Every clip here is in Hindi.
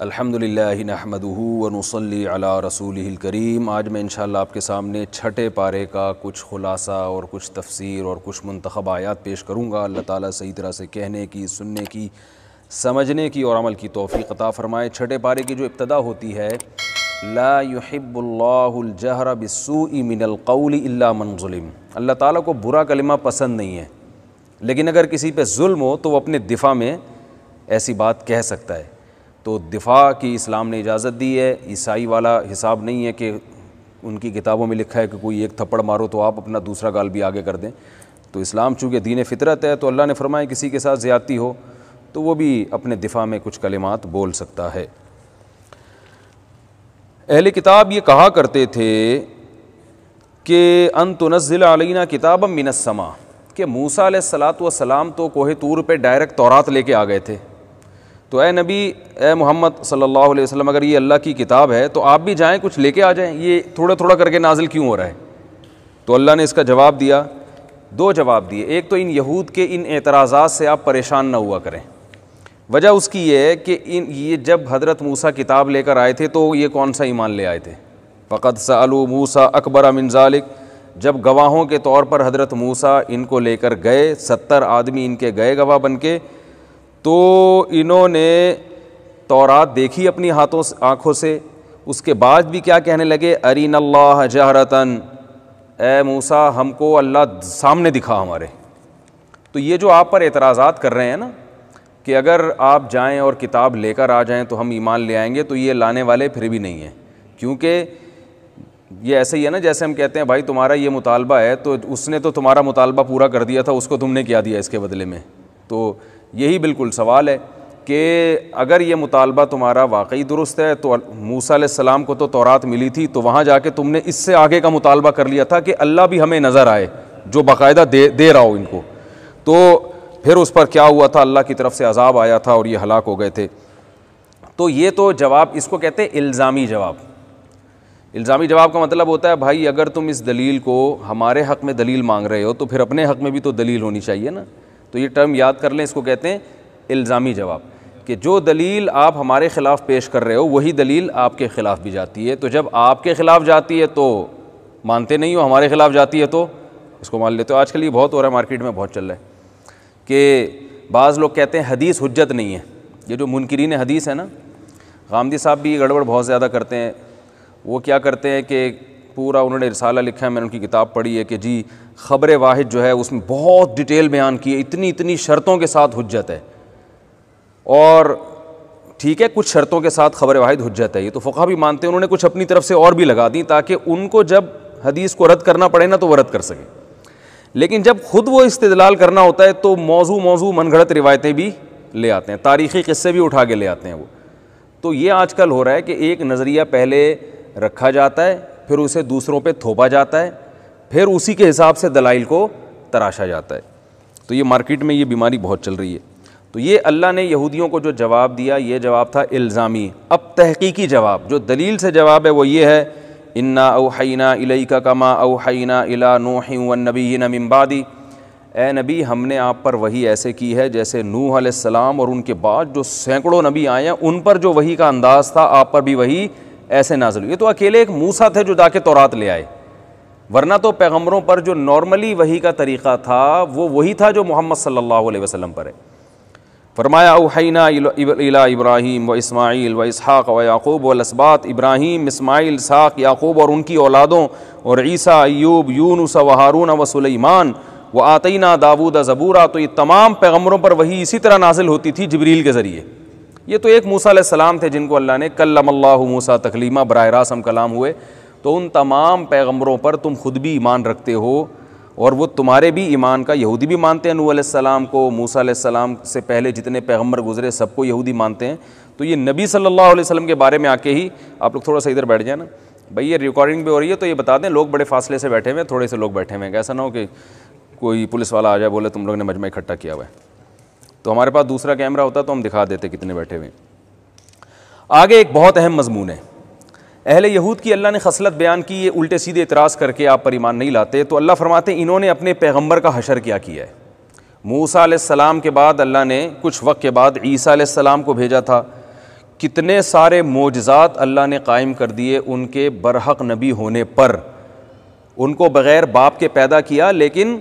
अल्हम्दुलिल्लाह नहमदुहु व नुसल्ली अला रसूल करीम आज मैं इंशाल्लाह आपके सामने छठे पारे का कुछ खुलासा और कुछ तफसीर और कुछ मंतखब आयात पेश करूँगा अल्लाह ताला सही तरह से कहने की सुनने की समझने की और अमल की तोफ़ी अता फ़रमाए छठे पारे की जो इब्तदा होती है लाहिब्बुल्लाजहर बसू मिनलकौलमनम अल्लाह ताली को बुरा कलमा पसंद नहीं है लेकिन अगर किसी पर म हो तो वह अपने दिफा में ऐसी बात कह सकता है तो दिफा की इस्लाम ने इजाज़त दी है ईसाई वाला हिसाब नहीं है कि उनकी किताबों में लिखा है कि कोई एक थप्पड़ मारो तो आप अपना दूसरा गाल भी आगे कर दें तो इस्लाम चूँकि दीन फितरत है तो अल्लाह ने फरमाया किसी के साथ ज़्यादती हो तो वो भी अपने दिफा में कुछ कलिमात बोल सकता है अहल किताब ये कहा करते थे कि अन तुनज़िल अलैना किताब मिनसमा के मूसा सलाम तो कोहे तूर पे डायरेक्ट तौरात लेके आ गए थे तो ए नबी ए मोहम्मद सल्लल्लाहु अलैहि वसल्लम अगर ये अल्लाह की किताब है तो आप भी जाएँ कुछ लेके आ जाएँ ये थोड़ा थोड़ा करके नाजिल क्यों हो रहा है तो अल्लाह ने इसका जवाब दिया दो जवाब दिए एक तो इन यहूद के इन एतराज़ात से आप परेशान ना हुआ करें वजह उसकी ये है कि इन ये जब हज़रत मूसा किताब लेकर आए थे तो ये कौन सा ईमान ले आए थे फ़कत सलू मूसा अकबर जालिक जब गवाहों के तौर पर हज़रत मूसा इनको लेकर गए सत्तर आदमी इनके गए गवाह बन के तो इन्होंने तौरात देखी अपनी हाथों से आँखों से उसके बाद भी क्या कहने लगे अरीन अल्लाह जहरतन ए मूसा हमको अल्लाह सामने दिखा हमारे तो ये जो आप पर एतराज़ात कर रहे हैं ना कि अगर आप जाएं और किताब लेकर आ जाएं तो हम ईमान ले आएंगे तो ये लाने वाले फिर भी नहीं हैं क्योंकि ये ऐसे ही है ना जैसे हम कहते हैं भाई तुम्हारा ये मुतालबा है तो उसने तो तुम्हारा मुतालबा पूरा कर दिया था उसको तुमने क्या दिया इसके बदले में तो यही बिल्कुल सवाल है कि अगर ये मुतालबा तुम्हारा वाकई दुरुस्त है तो मूसा सलाम को तो तौरात मिली थी तो वहाँ जाके तुमने इससे आगे का मुतालबा कर लिया था कि अल्लाह भी हमें नज़र आए जो बाकायदा दे दे रहा हो इनको तो फिर उस पर क्या हुआ था अल्लाह की तरफ से अजाब आया था और ये हलाक हो गए थे तो ये तो जवाब इसको कहते हैं इल्ज़ामी जवाब इल्ज़ामी जवाब का मतलब होता है भाई अगर तुम इस दलील को हमारे हक़ में दलील मांग रहे हो तो फिर अपने हक़ में भी तो दलील होनी चाहिए ना तो ये टर्म याद कर लें इसको कहते हैं इल्ज़ामी जवाब कि जो दलील आप हमारे ख़िलाफ़ पेश कर रहे हो वही दलील आपके ख़िलाफ़ भी जाती है तो जब आपके ख़िलाफ़ जाती है तो मानते नहीं हो हमारे ख़िलाफ़ जाती है तो इसको मान लेते हो आजकल ये बहुत हो रहा है मार्केट में बहुत चल रहा है कि बाज़ लोग कहते हैं हदीस हजत नहीं है ये जो मुनकरीन हदीस है ना गांधी साहब भी गड़बड़ बहुत ज़्यादा करते हैं वो क्या करते हैं कि पूरा उन्होंने रिसाला लिखा है मैंने उनकी किताब पढ़ी है कि जी ख़बर वाहिद जो है उसमें बहुत डिटेल बयान की है इतनी इतनी शर्तों के साथ हजत है और ठीक है कुछ शर्तों के साथ ख़बर वाहिद हजत है ये तो फ़ुका भी मानते हैं उन्होंने कुछ अपनी तरफ से और भी लगा दी ताकि उनको जब हदीस को रद्द करना पड़े ना तो वो रद्द कर सकें लेकिन जब खुद वो इस्तलाल करना होता है तो मौजू मौजू घड़त रिवायतें भी ले आते हैं तारीख़ी किस्से भी उठा के ले आते हैं वो तो ये आजकल हो रहा है कि एक नज़रिया पहले रखा जाता है फिर उसे दूसरों पर थोपा जाता है फिर उसी के हिसाब से दलाइल को तराशा जाता है तो ये मार्केट में ये बीमारी बहुत चल रही है तो ये अल्लाह ने यहूदियों को जो जवाब दिया ये जवाब था इल्ज़ामी अब तहकीकी जवाब जो दलील से जवाब है वो ये है इन्ना ओहना इलई का कमा अवहैना इला नूह नबी नबादी ए नबी हमने आप पर वही ऐसे की है जैसे नूह सलाम और उनके बाद जो सैकड़ों नबी आए हैं उन पर जो वही का अंदाज़ था आप पर भी वही ऐसे नाजल ये तो अकेले एक मूसा थे जो जाके तौरात ले आए वरना तो पैगम्बरों पर जो नॉर्मली वही का तरीक़ा था वो वही था जो मोहम्मद सल्लल्लाहु अलैहि वसल्लम पर है फरमाया उहैना इला इब्राहिम व इस्माइल व इसहाक़ व याकूब व लसबात इब्राहिम इस्माइल साक़ याकूब और उनकी औलादों और ईसा अयूब यूनुस व हारून व सुलेमान व आतना दाऊद ज़बूरा तो ये तमाम पैगम्बरों पर वही इसी तरह नाजिल होती थी जबरील के ज़रिए ये तो एक मूसा सलाम थे जिनको अल्लाह ने कल्ला मूसा तकलीमा बरह रासम कलाम हुए तो उन तमाम पैगम्बरों पर तुम खुद भी ईमान रखते हो और वो तुम्हारे भी ईमान का यहूदी भी मानते हैं नूसम सलाम को मूसा सलाम से पहले जितने पैगम्बर गुजरे सबको यहूदी मानते हैं तो ये नबी सल्लल्लाहु अलैहि वसल्लम के बारे में आके ही आप लोग थोड़ा सा इधर बैठ जाए ना भाई ये रिकॉर्डिंग भी हो रही है तो ये बता दें लोग बड़े फासले से बैठे हुए हैं थोड़े से लोग बैठे हुए हैं ऐसा ना हो कि कोई पुलिस वाला आ जाए बोले तुम लोग ने मजमा इकट्ठा किया हुआ है तो हमारे पास दूसरा कैमरा होता तो हम दिखा देते कितने बैठे हुए आगे एक बहुत अहम मजमून है अहल यहूद की अल्लाह ने खसलत बयान की ये उल्टे सीधे इतराज़ करके आप पर ईमान नहीं लाते तो अल्लाह फरमाते इन्होंने अपने पैगम्बर का हशर क्या किया है मूसा सलाम के बाद अल्लाह ने कुछ वक्त के बाद ईसा सलाम को भेजा था कितने सारे मोजात अल्लाह ने कायम कर दिए उनके बरहक नबी होने पर उनको बग़ैर बाप के पैदा किया लेकिन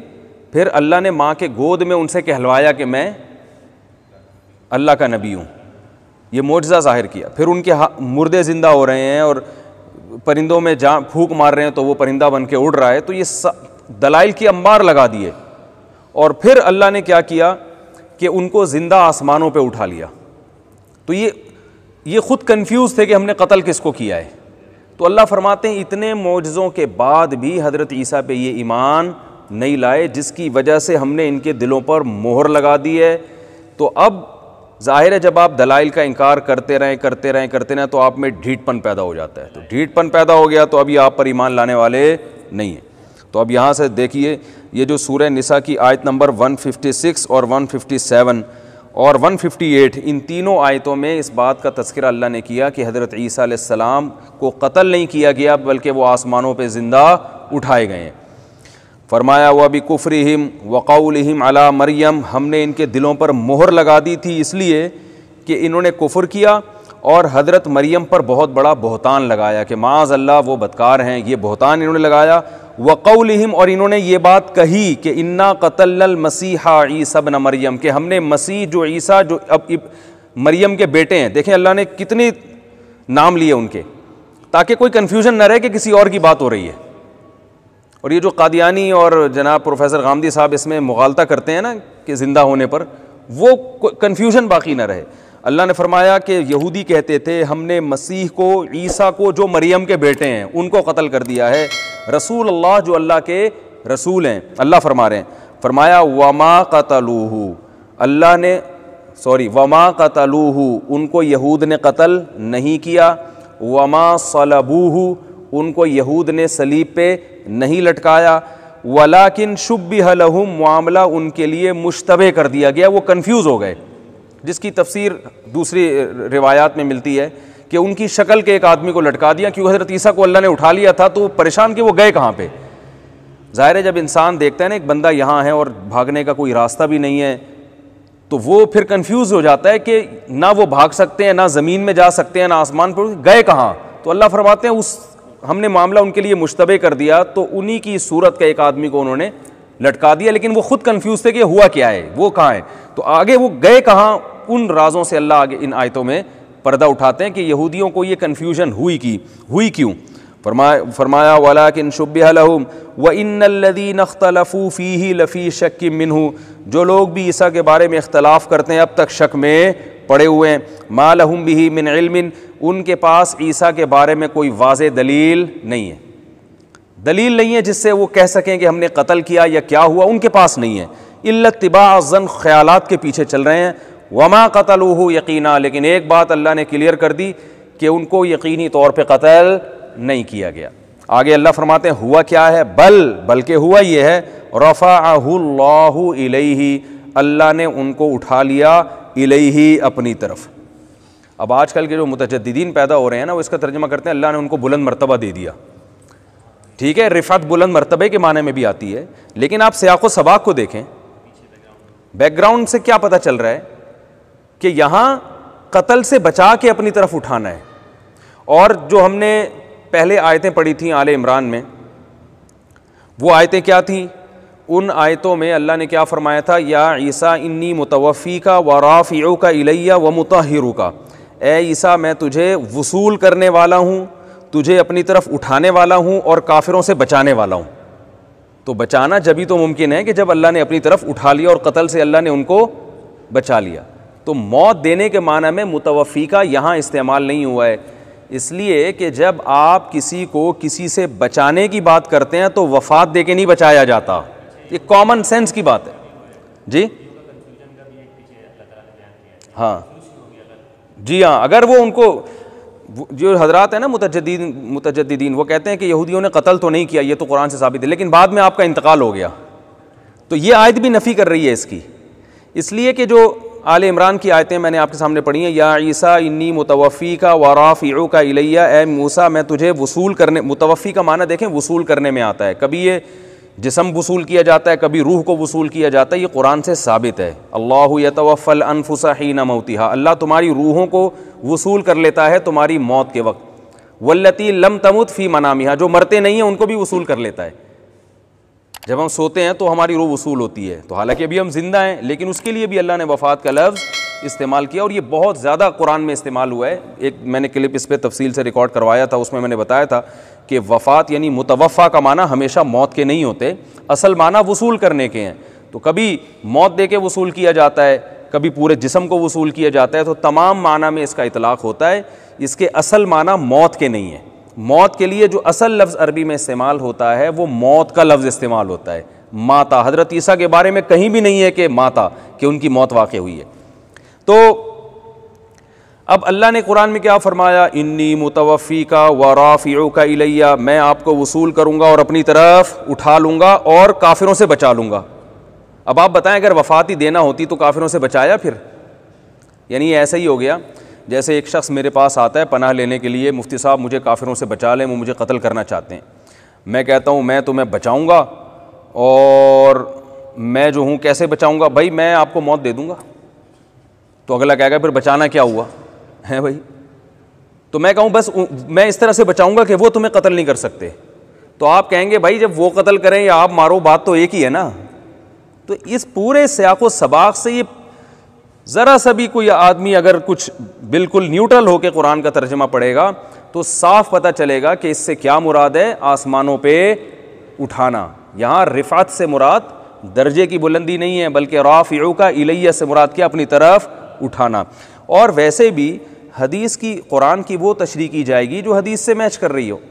फिर अल्लाह ने माँ के गोद में उनसे कहलवाया कि मैं अल्लाह का नबी हूँ ये मोजा ज़ाहिर किया फिर उनके मुर्दे ज़िंदा हो रहे हैं और परिंदों में जहाँ फूक मार रहे हैं तो वो परिंदा बन के उड़ रहा है तो ये दलाइल की अंबार लगा दिए और फिर अल्लाह ने क्या किया कि उनको ज़िंदा आसमानों पे उठा लिया तो ये ये ख़ुद कंफ्यूज थे कि हमने कत्ल किसको किया है तो अल्लाह फरमाते हैं इतने मोज़ों के बाद भी हज़रत ईसा पे ये ईमान नहीं लाए जिसकी वजह से हमने इनके दिलों पर मोहर लगा दी है तो अब ज़ाहिर है जब आप दलाइल का इनकार करते रहें करते रहें करते रहें तो आप में ढीठपन पैदा हो जाता है तो ढीठपन पैदा हो गया तो अभी आप पर ईमान लाने वाले नहीं हैं तो अब यहाँ से देखिए ये जो सूर्य निसा की आयत नंबर 156 और 157 और 158 इन तीनों आयतों में इस बात का तस्करा अल्लाह ने किया कि हज़रत ईसी को कत्ल नहीं किया गया बल्कि वो आसमानों पर ज़िंदा उठाए गए हैं फरमाया हुआ भी कुफरहम हिम अला मरियम हमने इनके दिलों पर मोहर लगा दी थी इसलिए कि इन्होंने कुफर किया और हज़रत मरियम पर बहुत बड़ा बहतान लगाया कि माज अल्लाह वो बदकार हैं ये बहतान इन्होंने लगाया हिम और इन्होंने ये बात कही कि इन्ना कतल मसीहा सब न मरियम के हमने मसीह जो ईसा जो अब मरियम के बेटे हैं देखें अल्लाह ने कितने नाम लिए उनके ताकि कोई कन्फ्यूज़न न रहे कि किसी और की बात हो रही है और ये जो कादियानी और जनाब प्रोफेसर गांधी साहब इसमें मुगालता करते हैं ना कि ज़िंदा होने पर वो कन्फ्यूज़न बाकी ना रहे अल्लाह ने फरमाया कि यहूदी कहते थे हमने मसीह को ईसा को जो मरियम के बेटे हैं उनको कत्ल कर दिया है रसूल अल्लाह जो अल्लाह के रसूल हैं अल्लाह फरमा रहे हैं फरमाया वमा कतलूहू अल्लाह ने सॉरी वमा कतलूहू उनको यहूद ने कत्ल नहीं किया वमा सलबूहू उनको यहूद ने सलीब पे नहीं लटकाया वलाकिन शुभ हलहुम मामला उनके लिए मुशतबे कर दिया गया वो कन्फ्यूज़ हो गए जिसकी तफसीर दूसरी रिवायात में मिलती है कि उनकी शक्ल के एक आदमी को लटका दिया क्योंकि हज़रत ईसा को अल्लाह ने उठा लिया था तो वो परेशान कि वो गए कहाँ पे ज़ाहिर है जब इंसान देखता है ना एक बंदा यहाँ है और भागने का कोई रास्ता भी नहीं है तो वो फिर कन्फ्यूज हो जाता है कि ना वो भाग सकते हैं ना ज़मीन में जा सकते हैं ना आसमान पर गए कहाँ तो अल्लाह फरमाते हैं उस हमने मामला उनके लिए मुश्तबे कर दिया तो उन्हीं की सूरत का एक आदमी को उन्होंने लटका दिया लेकिन वो खुद कंफ्यूज थे कि हुआ क्या है वो कहाँ है तो आगे वो गए कहाँ उन राजों से अल्लाह आगे इन आयतों में पर्दा उठाते हैं कि यहूदियों को ये कन्फ्यूजन हुई की हुई क्यों फरमाया फरमाया वाला कि इन लहूम व इन नख्तलफ़ू फ़ी ही लफ़ी शक की मिनहू जो लोग भी ईसा के बारे में इख्तलाफ़ करते हैं अब तक शक में पड़े हुए हैं लहूम भी मिन उनके पास ईसा के बारे में कोई वाज दलील नहीं है दलील नहीं है जिससे वो कह सकें कि हमने कत्ल किया या क्या हुआ उनके पास नहीं है इल्लतबा जन ख्याल के पीछे चल रहे हैं वमा कतल यकीन लेकिन एक बात अल्लाह ने क्लियर कर दी कि उनको यकीनी तौर पर कतल नहीं किया गया आगे अल्लाह फरमाते हैं हुआ क्या है बल बल्कि हुआ यह है रफ़ाहुल्लाह इलही अल्लाह ने उनको उठा लिया इलही अपनी तरफ अब आजकल के जो मुतजदीन पैदा हो रहे हैं ना वो इसका तर्जमा करते हैं अल्लाह ने उनको बुलंद मरतबा दे दिया ठीक है रिफात बुलंद मरतबे के माने में भी आती है लेकिन आप सयाको सबाक को देखें बैकग्राउंड से क्या पता चल रहा है कि यहाँ कतल से बचा के अपनी तरफ उठाना है और जो हमने पहले आयतें पढ़ी थी आल इमरान में वो आयतें क्या थीं उन आयतों में अल्लाह ने क्या फ़रमाया था या ईसा इन्नी मुतवफ़ी का व राफ़ियों का इलैया व मुताहिरू का ए ईसा मैं तुझे वसूल करने वाला हूँ तुझे अपनी तरफ उठाने वाला हूँ और काफिरों से बचाने वाला हूँ तो बचाना जब भी तो मुमकिन है कि जब अल्लाह ने अपनी तरफ उठा लिया और कत्ल से अल्लाह ने उनको बचा लिया तो मौत देने के माना में मुतवफ़ी का यहाँ इस्तेमाल नहीं हुआ है इसलिए कि जब आप किसी को किसी से बचाने की बात करते हैं तो वफात दे के नहीं बचाया जाता ये कॉमन सेंस की बात है जी हाँ जी हाँ अगर वो उनको जो हजरात हैं ना मुतजदीन मुतजदीन वो कहते हैं कि यहूदियों ने कत्ल तो नहीं किया ये तो कुरान से साबित है लेकिन बाद में आपका इंतकाल हो गया तो ये आयत भी नफ़ी कर रही है इसकी इसलिए कि जो आल इमरान की आयतें मैंने आपके सामने पढ़ी हैं या ईसा इन्नी मुतवफ़ी का वाराफ़ी का इलैया ए मूसा मैं तुझे वसूल करने मुतवफ़ी का माना देखें वसूल करने में आता है कभी ये जिसम वसूल किया जाता है कभी रूह को वसूल किया जाता है ये कुरान से साबित है अल्लाह तो फल ही न मोती मौतिहा अल्लाह तुम्हारी रूहों को वसूल कर लेता है तुम्हारी मौत के वक्त वल्लती लम तमुत फ़ी मनामी हाँ जो मरते नहीं हैं उनको भी वसूल कर लेता है जब हम सोते हैं तो हमारी रूह वसूल होती है तो हालांकि अभी हम जिंदा हैं लेकिन उसके लिए भी अल्लाह ने वफ़ात का लफ्ज़ इस्तेमाल किया और ये बहुत ज़्यादा कुरान में इस्तेमाल हुआ है एक मैंने क्लिप इस पर तफसील से रिकॉर्ड करवाया था उसमें मैंने बताया था कि वफ़ात यानी मुतवफ़ा का माना हमेशा मौत के नहीं होते असल माना वसूल करने के हैं तो कभी मौत दे के वसूल किया जाता है कभी पूरे जिसम को वसूल किया जाता है तो तमाम माना में इसका इतलाक़ होता है इसके असल माना मौत के नहीं है मौत के लिए जो असल लफ्ज़ अरबी में इस्तेमाल होता है वो मौत का लफ्ज़ इस्तेमाल होता है माता हजरत ईसा के बारे में कहीं भी नहीं है कि माता कि उनकी मौत वाक़ हुई है तो अब अल्लाह ने कुरान में क्या फ़रमाया इन्नी मुतवफ़ी का व का इलैया मैं आपको वसूल करूँगा और अपनी तरफ उठा लूँगा और काफिरों से बचा लूँगा अब आप बताएं अगर वफाती देना होती तो काफिरों से बचाया फिर यानी ऐसा ही हो गया जैसे एक शख्स मेरे पास आता है पनाह लेने के लिए मुफ्ती साहब मुझे काफिरों से बचा लें वो मुझे कत्ल करना चाहते हैं मैं कहता हूँ मैं तुम्हें बचाऊँगा और मैं जो हूँ कैसे बचाऊँगा भाई मैं आपको मौत दे दूँगा तो अगला कहेगा फिर बचाना क्या हुआ है भाई तो मैं कहूँ बस मैं इस तरह से बचाऊँगा कि वो तुम्हें कत्ल नहीं कर सकते तो आप कहेंगे भाई जब वो कत्ल करें या आप मारो बात तो एक ही है ना तो इस पूरे सयाको सबाक से ये ज़रा सा भी कोई आदमी अगर कुछ बिल्कुल न्यूट्रल होकर कुरान का तर्जमा पड़ेगा तो साफ पता चलेगा कि इससे क्या मुराद है आसमानों पे उठाना यहाँ रिफात से मुराद दर्जे की बुलंदी नहीं है बल्कि राफ़ का इलैया से मुराद किया अपनी तरफ उठाना और वैसे भी हदीस की कुरान की वो तशरी की जाएगी जो हदीस से मैच कर रही हो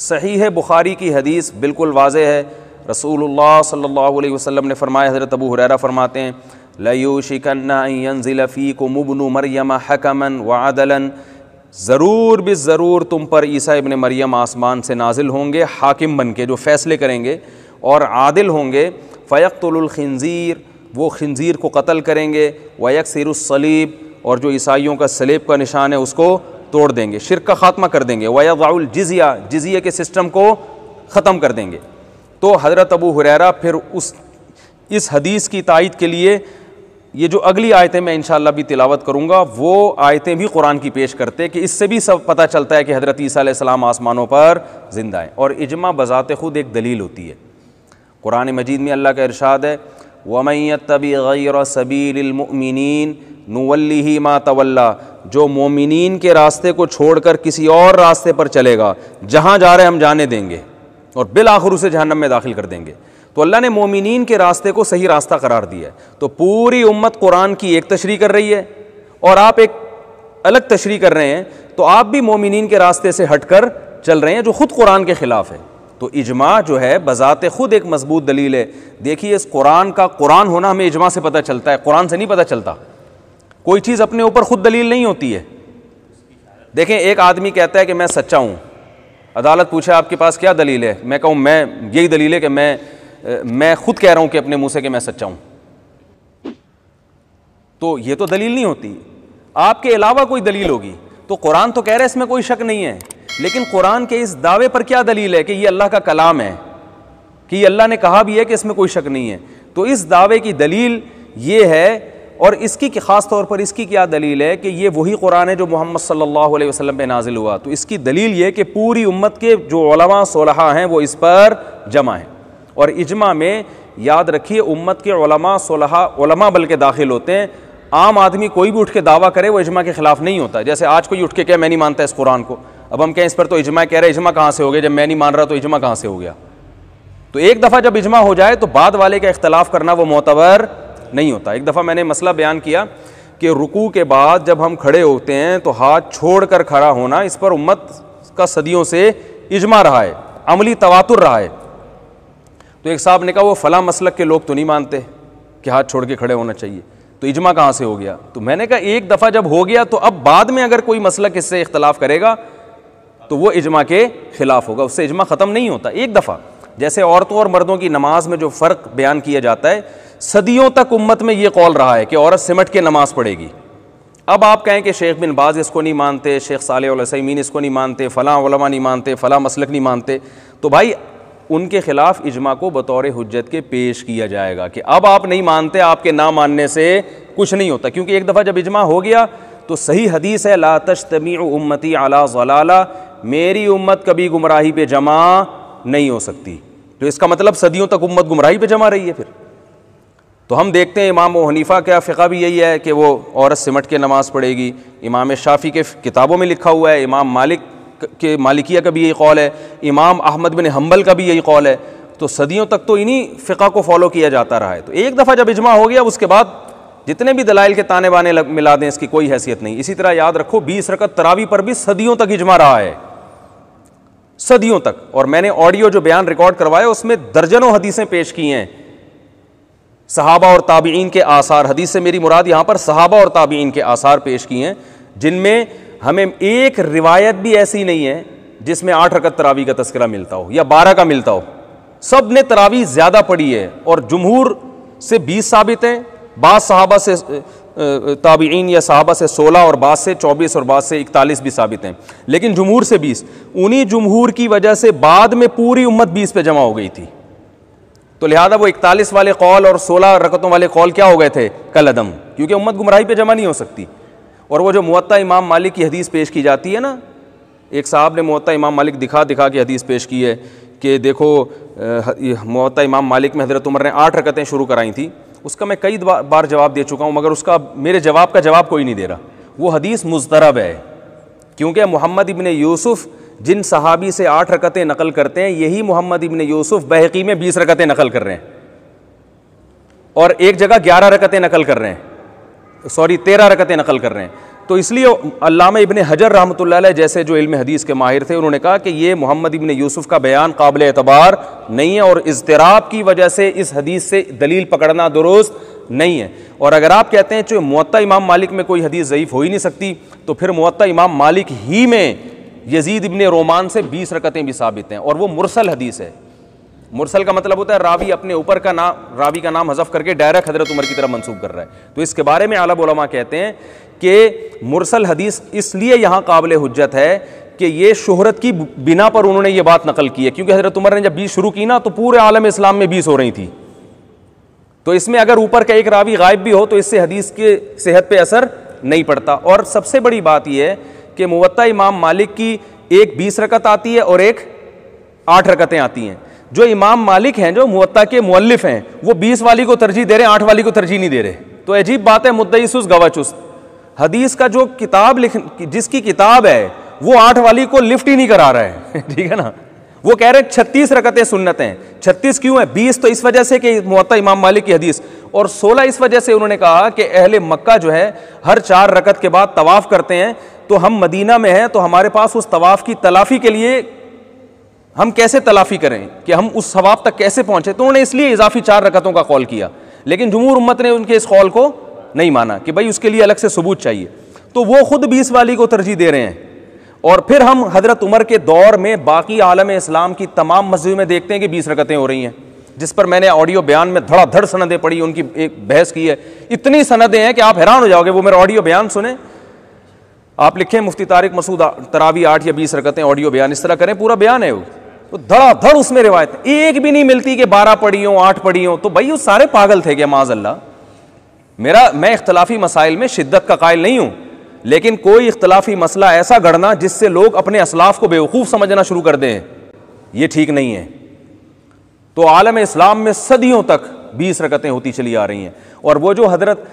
सही है बुखारी की हदीस बिल्कुल वाज है रसूलुल्लाह सल्लल्लाहु अलैहि वसल्लम ने फरमाया हज़रत अबू हुरैरा फरमाते हैं लयूशिकन्नाफ़ी को मुबन मरियम हकमन व ज़रूर भी ज़रूर तुम पर ईसा इबन मरियम आसमान से नाजिल होंगे हाकिम बन के जो फ़ैसले करेंगे और आदिल होंगे फ़यकतुलखंज़ीर वो खंजीर को कत्ल करेंगे वयक सिरसलीब और जो ईसाइयों का सलेब का निशान है उसको तोड़ देंगे शिर का ख़ात्मा कर देंगे वयाउल जजिया जजिया के सिस्टम को ख़त्म कर देंगे तो हज़रत अबू हुररा फिर उस इस हदीस की तायद के लिए ये जो अगली आयतें मैं इन भी तिलावत करूँगा वो आयतें भी कुरान की पेश करते कि इससे भी सब पता चलता है कि हज़रत ईसीम आसमानों पर ज़िंदा है और इजमा बज़ात ख़ुद एक दलील होती है कुरान मजीद में अल्लाह का इरशाद है वमैत तबी गैर सबीलमिन नवली ही माँ तवल्ला जो मोमिन के रास्ते को छोड़कर किसी और रास्ते पर चलेगा जहाँ जा रहे हम जाने देंगे और बिल आखिर उसे जहनम में दाखिल कर देंगे तो अल्लाह ने मोमिन के रास्ते को सही रास्ता करार दिया है तो पूरी उम्मत कुरान की एक तशरी कर रही है और आप एक अलग तशरी कर रहे हैं तो आप भी मोमिन के रास्ते से हटकर चल रहे हैं जो ख़ुद कुरान के ख़िलाफ़ है तो इजमा जो है बज़ात ख़ुद एक मजबूत दलील है देखिए इस कुरान का कुरान होना हमें इजमा से पता चलता है कुरान से नहीं पता चलता कोई चीज़ अपने ऊपर ख़ुद दलील नहीं होती है देखें एक आदमी कहता है कि मैं सच्चा हूं अदालत पूछे आपके पास क्या दलील है मैं कहूं मैं यही दलील है कि मैं मैं खुद कह रहा हूं कि अपने मुंह से कि मैं सच्चा हूं तो यह तो दलील नहीं होती आपके अलावा कोई दलील होगी तो कुरान तो कह रहे हैं इसमें कोई शक नहीं है लेकिन कुरान के इस दावे पर क्या दलील है कि ये अल्लाह का कलाम है कि ये अल्लाह ने कहा भी है कि इसमें कोई शक नहीं है तो इस दावे की दलील ये है और इसकी ख़ास तौर पर इसकी क्या दलील है कि ये वही कुरान है जो मोहम्मद सल्लल्लाहु अलैहि वसल्लम पे नाजिल हुआ तो इसकी दलील ये कि पूरी उम्मत के जो ओलमा सोलहा हैं वो इस पर जमा हैं और इजमा में याद रखिए उम्मत के उलमा सोलहा बल्कि दाखिल होते हैं आम आदमी कोई भी उठ के दावा करे वो इजमा के ख़िलाफ़ नहीं होता जैसे आज कोई उठ के क्या मैं नहीं मानता इस कुरान को अब हम कहें इस पर तो इजमा कह रहे हैं इजमा कहाँ से हो गया जब मैं नहीं मान रहा तो इजमा कहाँ से हो गया तो एक दफ़ा जब इजमा हो जाए तो बाद वाले का इख्तलाफ करना वो मोतबर नहीं होता एक दफ़ा मैंने मसला बयान किया कि रुकू के बाद जब हम खड़े होते हैं तो हाथ छोड़ कर खड़ा होना इस पर उम्मत का सदियों से इजमा रहा है अमली तवातुर रहा है तो एक साहब ने कहा वो फ़ला मसलक के लोग तो नहीं मानते कि हाथ छोड़ के खड़े होना चाहिए तो इजमा कहाँ से हो गया तो मैंने कहा एक दफ़ा जब हो गया तो अब बाद में अगर कोई मसलक इससे इख्तलाफ करेगा तो वो इजमा के ख़िलाफ़ होगा उससे इजमा ख़त्म नहीं होता एक दफ़ा जैसे औरतों और मर्दों की नमाज में जो फ़र्क बयान किया जाता है सदियों तक उम्मत में ये कौल रहा है कि औरत सिमट के नमाज़ पढ़ेगी अब आप कहें कि शेख बिन बाज़ इसको नहीं मानते शेख सालमीन इसको नहीं मानते फ़लाँ वलमा नहीं मानते फ़लाँ मसलक नहीं मानते तो भाई उनके ख़िलाफ़ इजमा को बतौर हजत के पेश किया जाएगा कि अब आप नहीं मानते आपके ना मानने से कुछ नहीं होता क्योंकि एक दफ़ा जब इजमा हो गया तो सही हदीस है ला तशतमी उम्मती अला जलाला मेरी उम्मत कभी गुमराही पे जमा नहीं हो सकती तो इसका मतलब सदियों तक उम्मत गुमराही पे जमा रही है फिर तो हम देखते हैं इमाम हनीफ़ा का फ़िका भी यही है कि वो औरत सिमट के नमाज़ पढ़ेगी इमाम शाफ़ी के किताबों में लिखा हुआ है इमाम मालिक के मालिकिया का भी यही कौल है इमाम अहमद बिन हम्बल का भी यही कौल है तो सदियों तक तो इन्हीं फ़िका को फॉलो किया जाता रहा है तो एक दफ़ा जब इजमा हो गया उसके बाद जितने भी दलाइल के ताने बाने मिला दें इसकी कोई हैसियत नहीं इसी तरह याद रखो बीस रकत तरावी पर भी सदियों तक इजमा रहा है सदियों तक और मैंने ऑडियो जो बयान रिकॉर्ड करवाया उसमें दर्जनों हदीसें पेश की हैं सहाबा और ताबीन के आसार हदीस से मेरी मुराद यहां पर सहाबा और ताबीन के आसार पेश किए हैं जिनमें हमें एक रिवायत भी ऐसी नहीं है जिसमें आठ रकत तरावी का तस्करा मिलता हो या बारह का मिलता हो सब ने तरावी ज़्यादा पढ़ी है और जमहूर से बीस साबित हैं बाद सहाबा से ताबीन या साहबा से 16 और बाद से 24 और बाद से 41 भी साबित हैं लेकिन जमहूर से 20 उन्हीं जमहूर की वजह से बाद में पूरी उम्मत 20 पे जमा हो गई थी तो लिहाजा वो 41 वाले कौल और 16 रकतों वाले कॉल क्या हो गए थे कल अदम क्योंकि उम्मत गुमराही पे जमा नहीं हो सकती और वो जो मुत्ता इमाम मालिक की हदीस पेश की जाती है ना एक साहब ने मुत्ता इमाम मालिक दिखा दिखा के हदीस पेश की है कि देखो मुत्ता इमाम मालिक में हजरत उमर ने आठ रकतें शुरू कराई थी उसका मैं कई बार जवाब दे चुका हूँ मगर उसका मेरे जवाब का जवाब कोई नहीं दे रहा वो हदीस मुजतरब है क्योंकि मोहम्मद इबन यूसुफ़ जिन सहाबी से आठ रकतें नकल करते हैं यही मोहम्मद इबन यूसुफ़ बहकी में बीस रकतें नकल कर रहे हैं और एक जगह ग्यारह रकतें नकल कर रहे हैं सॉरी तेरह रकतें नकल कर रहे हैं तो इसलिए अल्लामा इबन हजर रहमत जैसे जो इल्म हदीस के माहिर थे उन्होंने कहा कि ये मोहम्मद इबन यूसुफ का बयान काबिल एतबार नहीं है और इजतराब की वजह से इस हदीस से दलील पकड़ना दुरुस्त नहीं है और अगर आप कहते हैं जो मुत्ता इमाम मालिक में कोई हदीस ज़यीफ़ हो ही नहीं सकती तो फिर मुत्ता इमाम मालिक ही में यजीद इबन रोमान से बीस रकतें भी साबित हैं और वो मुरसल हदीस है मुरसल का मतलब होता है रावी अपने ऊपर का नाम रावी का नाम हजफ करके डायरेक्ट हजरत उमर की तरफ मंसूब कर रहा है तो इसके बारे में आलब उलमा कहते हैं कि मुरसल हदीस इसलिए यहाँ काबिल हजत है कि ये शोहरत की बिना पर उन्होंने ये बात नकल की है क्योंकि हजरत उमर ने जब बीस शुरू की ना तो पूरे आलम इस्लाम में बीस हो रही थी तो इसमें अगर ऊपर का एक रावी गायब भी हो तो इससे हदीस के सेहत पे असर नहीं पड़ता और सबसे बड़ी बात यह है कि मुवत्ता इमाम मालिक की एक बीस रकत आती है और एक आठ रकतें आती हैं जो इमाम मालिक हैं जो मुत्ता के मुल्लिफ हैं वो बीस वाली को तरजीह दे रहे हैं आठ वाली को तरजीह नहीं दे रहे तो अजीब बात है मुद्दई सुस गवाचुस्त हदीस का जो किताब लिख जिसकी किताब है वो आठ वाली को लिफ्ट ही नहीं करा रहा है ठीक है ना वो कह रहे हैं छत्तीस रकतें सुन्नत हैं छत्तीस क्यों है बीस तो इस वजह से कि मुत्ता इमाम मालिक की हदीस और सोलह इस वजह से उन्होंने कहा कि अहले मक्का जो है हर चार रकत के बाद तवाफ़ करते हैं तो हम मदीना में हैं तो हमारे पास उस तवाफ़ की तलाफ़ी के लिए हम कैसे तलाफी करें कि हम उस सवाब तक कैसे पहुँचे तो उन्होंने इसलिए इजाफी चार रकतों का कॉल किया लेकिन जमूर उम्मत ने उनके इस कॉल को नहीं माना कि भाई उसके लिए अलग से सबूत चाहिए तो वो खुद बीस वाली को तरजीह दे रहे हैं और फिर हम हज़रत उमर के दौर में बाकी आलम इस्लाम की तमाम मस्जिदों में देखते हैं कि बीस रकतें हो रही हैं जिस पर मैंने ऑडियो बयान में धड़ाधड़ सनदें पढ़ी उनकी एक बहस की है इतनी सनदें हैं कि आप हैरान हो जाओगे वो मेरा ऑडियो बयान सुने आप लिखें मुफ्ती तारिक मसूद तरावी आठ या बीस रकतें ऑडियो बयान इस तरह करें पूरा बयान है वो तो धड़ाधड़ उसमें रिवायत एक भी नहीं मिलती कि बारह पढ़ी हो आठ पढ़ी हो तो भाई वो सारे पागल थे क्या माजल्ला मेरा मैं इख्तलाफी मसाइल में शिद्दत का कायल नहीं हूं लेकिन कोई इख्तलाफी मसला ऐसा गढ़ना जिससे लोग अपने असलाफ को बेवकूफ़ समझना शुरू कर दें यह ठीक नहीं है तो आलम इस्लाम में सदियों तक बीस रकतें होती चली आ रही हैं और वह जो हजरत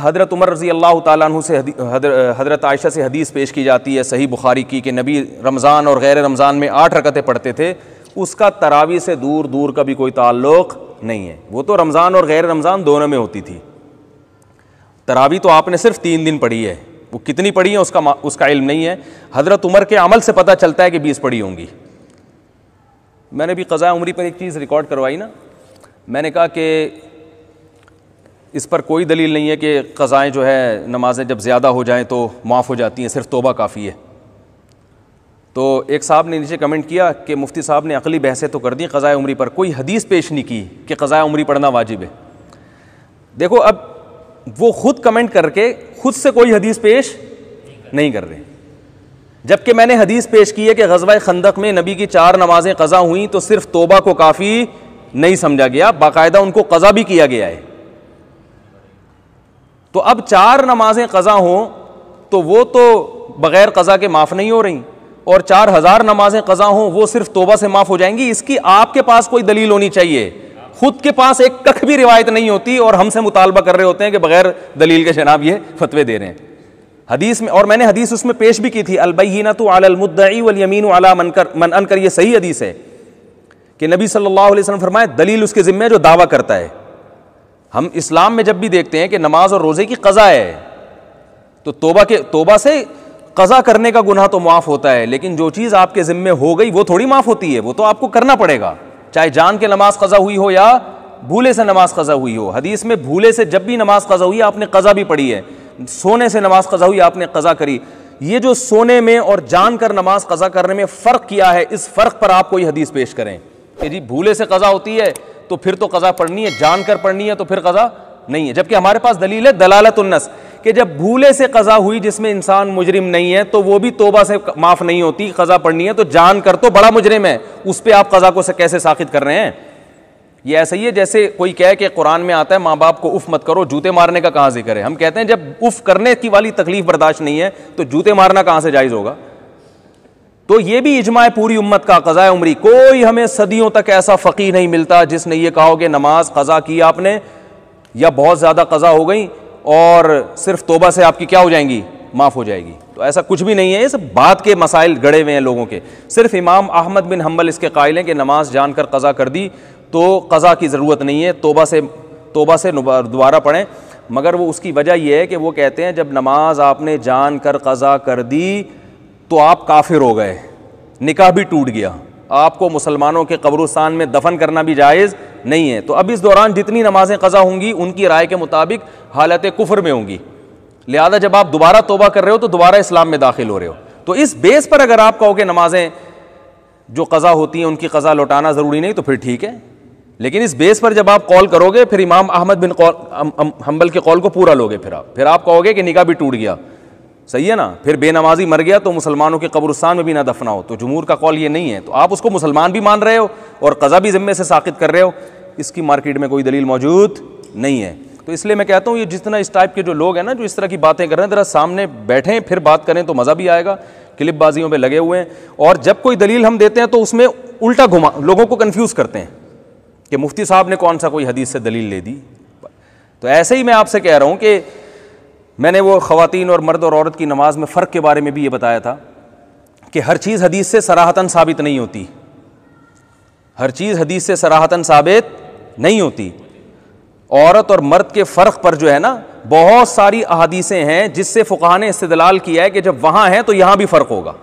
हज़रत उमर रज़ी अल्लाह तु से हज़रत आयशा से हदीस पेश की जाती है सही बुखारी की कि नबी रमज़ान और गैर रमज़ान में आठ रकतें पढ़ते थे उसका तरावी से दूर दूर का भी कोई ताल्लुक़ नहीं है वो तो रमज़ान और गैर रमज़ान दोनों में होती थी तरावी तो आपने सिर्फ तीन दिन पढ़ी है वो कितनी पढ़ी है उसका उसका इल्म नहीं है हज़रत उमर के अमल से पता चलता है कि बीस पढ़ी होंगी मैंने भी क़ज़ा उमरी पर एक चीज़ रिकॉर्ड करवाई ना मैंने कहा कि इस पर कोई दलील नहीं है कि क़ज़ाएँ जो है नमाज़ें जब ज़्यादा हो जाएँ तो माफ़ हो जाती हैं सिर्फ तोबा काफ़ी है तो एक साहब ने नीचे कमेंट किया कि मुफ्ती साहब ने अकली बहसें तो कर दी क़ज़ाए उम्री पर कोई हदीस पेश नहीं की कि क़ज़ाए उम्री पढ़ना वाजिब है देखो अब वो ख़ुद कमेंट करके ख़ुद से कोई हदीस पेश नहीं कर रहे जबकि मैंने हदीस पेश की है कि गजवा खंदक में नबी की चार नमाज़ें कज़ा हुई तो सिर्फ तोबा को काफ़ी नहीं समझा गया बाकायदा उनको कज़ा भी किया गया है तो अब चार नमाजें कज़ा हों तो वो तो बग़ैर कज़ा के माफ़ नहीं हो रही और चार हज़ार नमाजें कज़ा हों वो सिर्फ तोबा से माफ़ हो जाएंगी इसकी आपके पास कोई दलील होनी चाहिए खुद के पास एक कख भी रिवायत नहीं होती और हमसे मुतालबा कर रहे होते हैं कि बग़ैर दलील के शनाब ये फतवे दे रहे हैं हदीस में और मैंने हदीस उसमें पेश भी की थी अलबीना तो अलमुद्दी वलीमीन अला मनकर मन अनकर ये सही हदीस है कि नबी सल्लल्लाहु अलैहि वसल्लम फरमाए दलील उसके ज़िम्मे जो दावा करता है हम इस्लाम में जब भी देखते हैं कि नमाज और रोज़े की कज़ा है तो तोबा के तोबा से कज़ा करने का गुना तो माफ़ होता है लेकिन जो चीज़ आपके ज़िम्मे हो गई वो थोड़ी माफ़ होती है वो तो आपको करना पड़ेगा चाहे जान के नमाज कज़ा हुई हो या भूले से नमाज कज़ा हुई हो हदीस में भूले से जब भी नमाज कज़ा हुई आपने कज़ा भी पढ़ी है सोने से नमाज कज़ा हुई आपने कज़ा करी ये जो सोने में और जान कर नमाज कज़ा करने में फ़र्क किया है इस फ़र्क पर आप कोई हदीस पेश करें कि जी भूले से कज़ा होती है तो फिर तो कज़ा पढ़नी है जानकर पढ़नी है तो फिर कज़ा नहीं है जबकि हमारे पास दलील है उन्नस कि जब भूले से कज़ा हुई जिसमें इंसान मुजरिम नहीं है तो वो भी तोबा से माफ़ नहीं होती कज़ा पढ़नी है तो जान कर तो बड़ा मुजरिम है उस पर आप कज़ा को से कैसे साखित कर रहे हैं ये ऐसा ही है जैसे कोई कहे कि कुरान में आता है माँ बाप को उफ़ मत करो जूते मारने का कहाँ जिक्र है हम कहते हैं जब उफ़ करने की वाली तकलीफ़ बर्दाश्त नहीं है तो जूते मारना कहाँ से जायज़ होगा तो ये भी इजमाय पूरी उम्मत का कजाए उमरी कोई हमें सदियों तक ऐसा फ़की नहीं मिलता जिसने ये कहा कि नमाज कज़ा की आपने या बहुत ज़्यादा कज़ा हो गई और सिर्फ तोबा से आपकी क्या हो जाएंगी माफ़ हो जाएगी तो ऐसा कुछ भी नहीं है इस बात के मसाइल गड़े हुए हैं लोगों के सिर्फ इमाम अहमद बिन हम्बल इसके कायल हैं कि नमाज जान कर कज़ा कर दी तो कज़ा की ज़रूरत नहीं है तोबा से तोबा से दोबारा पढ़ें मगर वो उसकी वजह यह है कि वो कहते हैं जब नमाज आपने जान कर कज़ा कर दी तो आप काफिर हो गए निकाह भी टूट गया आपको मुसलमानों के कब्रस्तान में दफन करना भी जायज़ नहीं है तो अब इस दौरान जितनी नमाज़ें कज़ा होंगी उनकी राय के मुताबिक हालत कुफर में होंगी लिहाजा जब आप दोबारा तोबा कर रहे हो तो दोबारा इस्लाम में दाखिल हो रहे हो तो इस बेस पर अगर आप कहोगे नमाजें जो कज़ा होती हैं उनकी कज़ा लौटाना ज़रूरी नहीं तो फिर ठीक है लेकिन इस बेस पर जब आप कॉल करोगे फिर इमाम अहमद बिन कौल हम्बल के कॉल को पूरा लोगे फिर आप फिर आप कहोगे कि निकाह भी टूट गया सही है ना फिर बेनमाजी मर गया तो मुसलमानों के कब्रस्तान में भी ना दफना हो तो जमूर का कॉल ये नहीं है तो आप उसको मुसलमान भी मान रहे हो और कज़ा भी ज़िम्मे से साकित कर रहे हो इसकी मार्केट में कोई दलील मौजूद नहीं है तो इसलिए मैं कहता हूँ ये जितना इस टाइप के जो लोग हैं ना जो इस तरह की बातें कर रहे हैं ज़रा सामने बैठें फिर बात करें तो मज़ा भी आएगा क्लिपबाजियों पर लगे हुए हैं और जब कोई दलील हम देते हैं तो उसमें उल्टा घुमा लोगों को कन्फ्यूज़ करते हैं कि मुफ्ती साहब ने कौन सा कोई हदीस से दलील ले दी तो ऐसे ही मैं आपसे कह रहा हूँ कि मैंने वो ख़वान और मर्द और औरत की नमाज में फ़र्क के बारे में भी ये बताया था कि हर चीज़ हदीस से सराहतन साबित नहीं होती हर चीज़ हदीस से सराहतन साबित नहीं होती औरत और मर्द के फ़र्क पर जो है ना बहुत सारी अहादीसें हैं जिससे फ़ुकाहा ने इस्तलाल किया है कि जब वहाँ हैं तो यहाँ भी फ़र्क होगा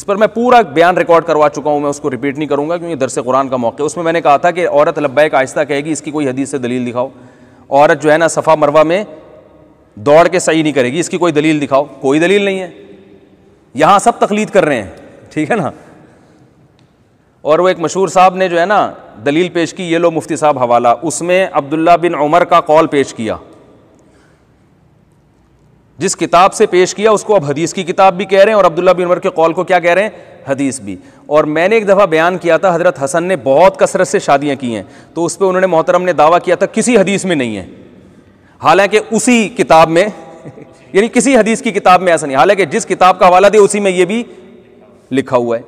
इस पर मैं पूरा बयान रिकॉर्ड करवा चुका हूँ मैं उसको रिपीट नहीं करूँगा क्योंकि दरस कुरान का मौके उसमें मैंने कहा था कि औरत लब्बैक आहिस्ता कहेगी इसकी कोई हदीस से दलील दिखाओ औरत जो है ना सफ़ा मरवा में दौड़ के सही नहीं करेगी इसकी कोई दलील दिखाओ कोई दलील नहीं है यहां सब तकलीद कर रहे हैं ठीक है ना और वो एक मशहूर साहब ने जो है ना दलील पेश की ये लो मुफ्ती साहब हवाला उसमें अब्दुल्ला बिन उमर का कॉल पेश किया जिस किताब से पेश किया उसको अब हदीस की किताब भी कह रहे हैं और अब्दुल्ला बिन उमर के कॉल को क्या कह रहे हैं हदीस भी और मैंने एक दफ़ा बयान किया था हज़रत हसन ने बहुत कसरत से शादियाँ की हैं तो उस पर उन्होंने मोहतरम ने दावा किया था किसी हदीस में नहीं है हालांकि उसी किताब में यानी किसी हदीस की किताब में ऐसा नहीं हालांकि जिस किताब का हवाला दिया उसी में ये भी लिखा हुआ है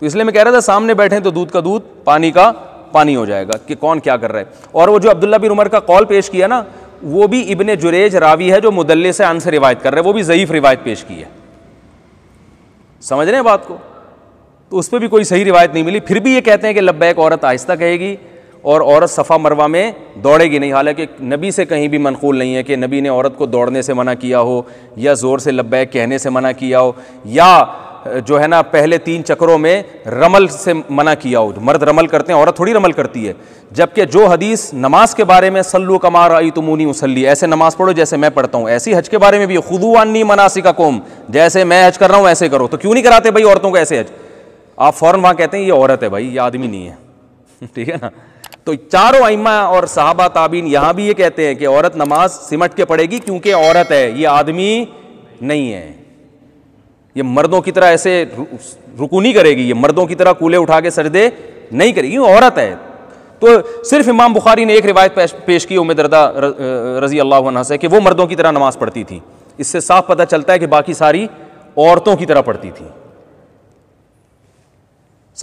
तो इसलिए मैं कह रहा था सामने बैठे तो दूध का दूध पानी का पानी हो जाएगा कि कौन क्या कर रहा है और वो जो अब्दुल्ला बिन उमर का कॉल पेश किया ना वो भी इबन जुरेज रावी है जो मुदल्ले से आंसर रिवायत कर रहे हैं वो भी ज़यीफ़ रिवायत पेश की है समझ रहे हैं बात को तो उस पर भी कोई सही रिवायत नहीं मिली फिर भी ये कहते हैं कि लब्बैक औरत आहिस्ता कहेगी और औरत सफ़ा मरवा में दौड़ेगी नहीं हालांकि नबी से कहीं भी मनकूल नहीं है कि नबी ने औरत को दौड़ने से मना किया हो या ज़ोर से लब्बैक कहने से मना किया हो या जो है ना पहले तीन चक्रों में रमल से मना किया हो मर्द रमल करते हैं औरत थोड़ी रमल करती है जबकि जो हदीस नमाज के बारे में सल्लू कमार आई तुमूनी उसली ऐसे नमाज पढ़ो जैसे मैं पढ़ता हूँ ऐसी हज के बारे में भी खुदवानी का कौम जैसे मैं हज कर रहा हूँ ऐसे करो तो क्यों नहीं कराते भाई औरतों को ऐसे हज आप फ़ौरन वहाँ कहते हैं ये औरत है भाई ये आदमी नहीं है ठीक है ना तो चारों आइमा और साहबा ताबीन यहां भी ये कहते हैं कि औरत नमाज सिमट के पड़ेगी क्योंकि औरत है ये आदमी नहीं है ये मर्दों की तरह ऐसे रुकू नहीं करेगी ये मर्दों की तरह कूले उठा के सरदे नहीं करेगी औरत है तो सिर्फ इमाम बुखारी ने एक रिवायत पेश, की उम्र दरदा रजी अल्लाह से कि वो मर्दों की तरह नमाज पढ़ती थी इससे साफ पता चलता है कि बाकी सारी औरतों की तरह पढ़ती थी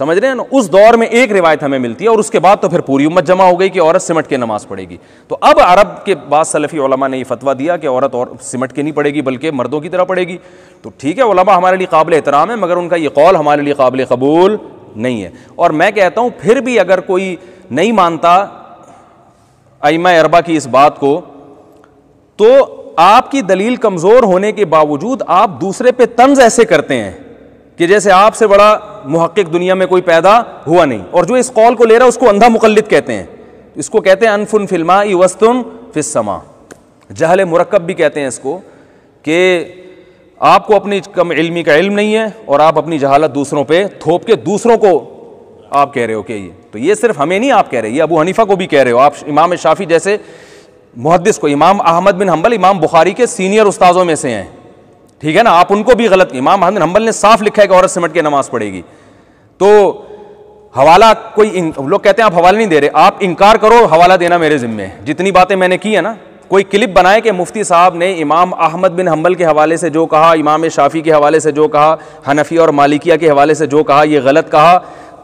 समझ रहे हैं ना उस दौर में एक रिवायत हमें मिलती है और उसके बाद तो फिर पूरी उम्मत जमा हो गई कि औरत सिमट के नमाज पढ़ेगी तो अब अरब के बाद सलफ़ी ओलमा ने यह फतवा दिया कि औरत और सिमट के नहीं पड़ेगी बल्कि मर्दों की तरह पड़ेगी तो ठीक है ओलमा हमारे लिए काबिल एहतराम है मगर उनका ये कौल हमारे लिए काबिल कबूल नहीं है और मैं कहता हूँ फिर भी अगर कोई नहीं मानता आईमा अरबा की इस बात को तो आपकी दलील कमज़ोर होने के बावजूद आप दूसरे पे तंज ऐसे करते हैं कि जैसे आपसे बड़ा महक्क दुनिया में कोई पैदा हुआ नहीं और जो इस कॉल को ले रहा है उसको अंधा मुकलद कहते हैं इसको कहते हैं अनफुन फिल्मा ई वस्तुन फिसमा जहल मुरकब भी कहते हैं इसको कि आपको अपनी कम इल्मी का इल्म नहीं है और आप अपनी जहालत दूसरों पर थोप के दूसरों को आप कह रहे हो कि ये तो ये सिर्फ हमें नहीं आप कह रहे ये अबू हनीफा को भी कह रहे हो आप इमाम शाफी जैसे मुहदस को इमाम अहमद बिन हम्बल इमाम बुखारी के सीनियर उस्तादों में से हैं ठीक है ना आप उनको भी गलत इमाम अहमद हम्बल ने साफ लिखा है कि औरत सिमट के नमाज पड़ेगी तो हवाला कोई लोग कहते हैं आप हवाला नहीं दे रहे आप इनकार करो हवाला देना मेरे ज़िम्मे है जितनी बातें मैंने की है ना कोई क्लिप बनाए कि मुफ्ती साहब ने इमाम अहमद बिन हम्बल के हवाले से जो कहा इमाम शाफ़ी के हवाले से जो कहा हनफी और मालिकिया के हवाले से जो कहा ये गलत कहा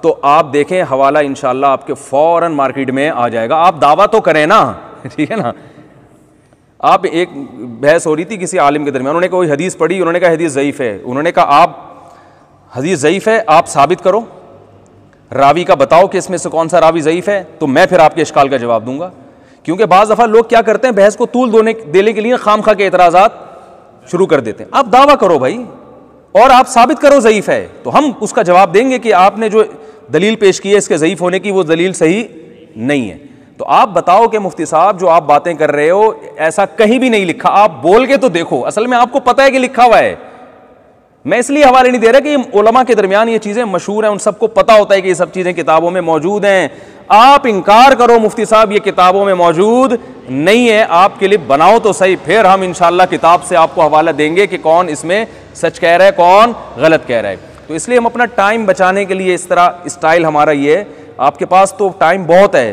तो आप देखें हवाला इन आपके फ़ौर मार्केट में आ जाएगा आप दावा तो करें ना ठीक है ना आप एक बहस हो रही थी किसी आलिम के दरमियान उन्होंने कोई हदीस पढ़ी उन्होंने कहा हदीस ज़यीफ़ है उन्होंने कहा आप हदीस ज़यीफ़ है आप साबित करो रावी का बताओ कि इसमें से कौन सा रावी ज़यीफ़ है तो मैं फिर आपके इश्काल का जवाब दूंगा क्योंकि बज़ दफ़ा लोग क्या करते हैं बहस को तूल दोने देने के लिए खाम खा के एतराज़ा शुरू कर देते हैं आप दावा करो भाई और आप साबित करो ज़यीफ़ है तो हम उसका जवाब देंगे कि आपने जो दलील पेश की है इसके ज़यीफ़ होने की वो दलील सही नहीं है तो आप बताओ कि मुफ्ती साहब जो आप बातें कर रहे हो ऐसा कहीं भी नहीं लिखा आप बोल के तो देखो असल में आपको पता है कि लिखा हुआ है मैं इसलिए हवाले नहीं दे रहा कि उलमा के दरमियान ये चीज़ें मशहूर हैं उन सबको पता होता है कि ये सब चीज़ें किताबों में मौजूद हैं आप इनकार करो मुफ्ती साहब ये किताबों में मौजूद नहीं है आपके लिए बनाओ तो सही फिर हम इन किताब से आपको हवाला देंगे कि कौन इसमें सच कह रहा है कौन गलत कह रहा है तो इसलिए हम अपना टाइम बचाने के लिए इस तरह स्टाइल हमारा ये आपके पास तो टाइम बहुत है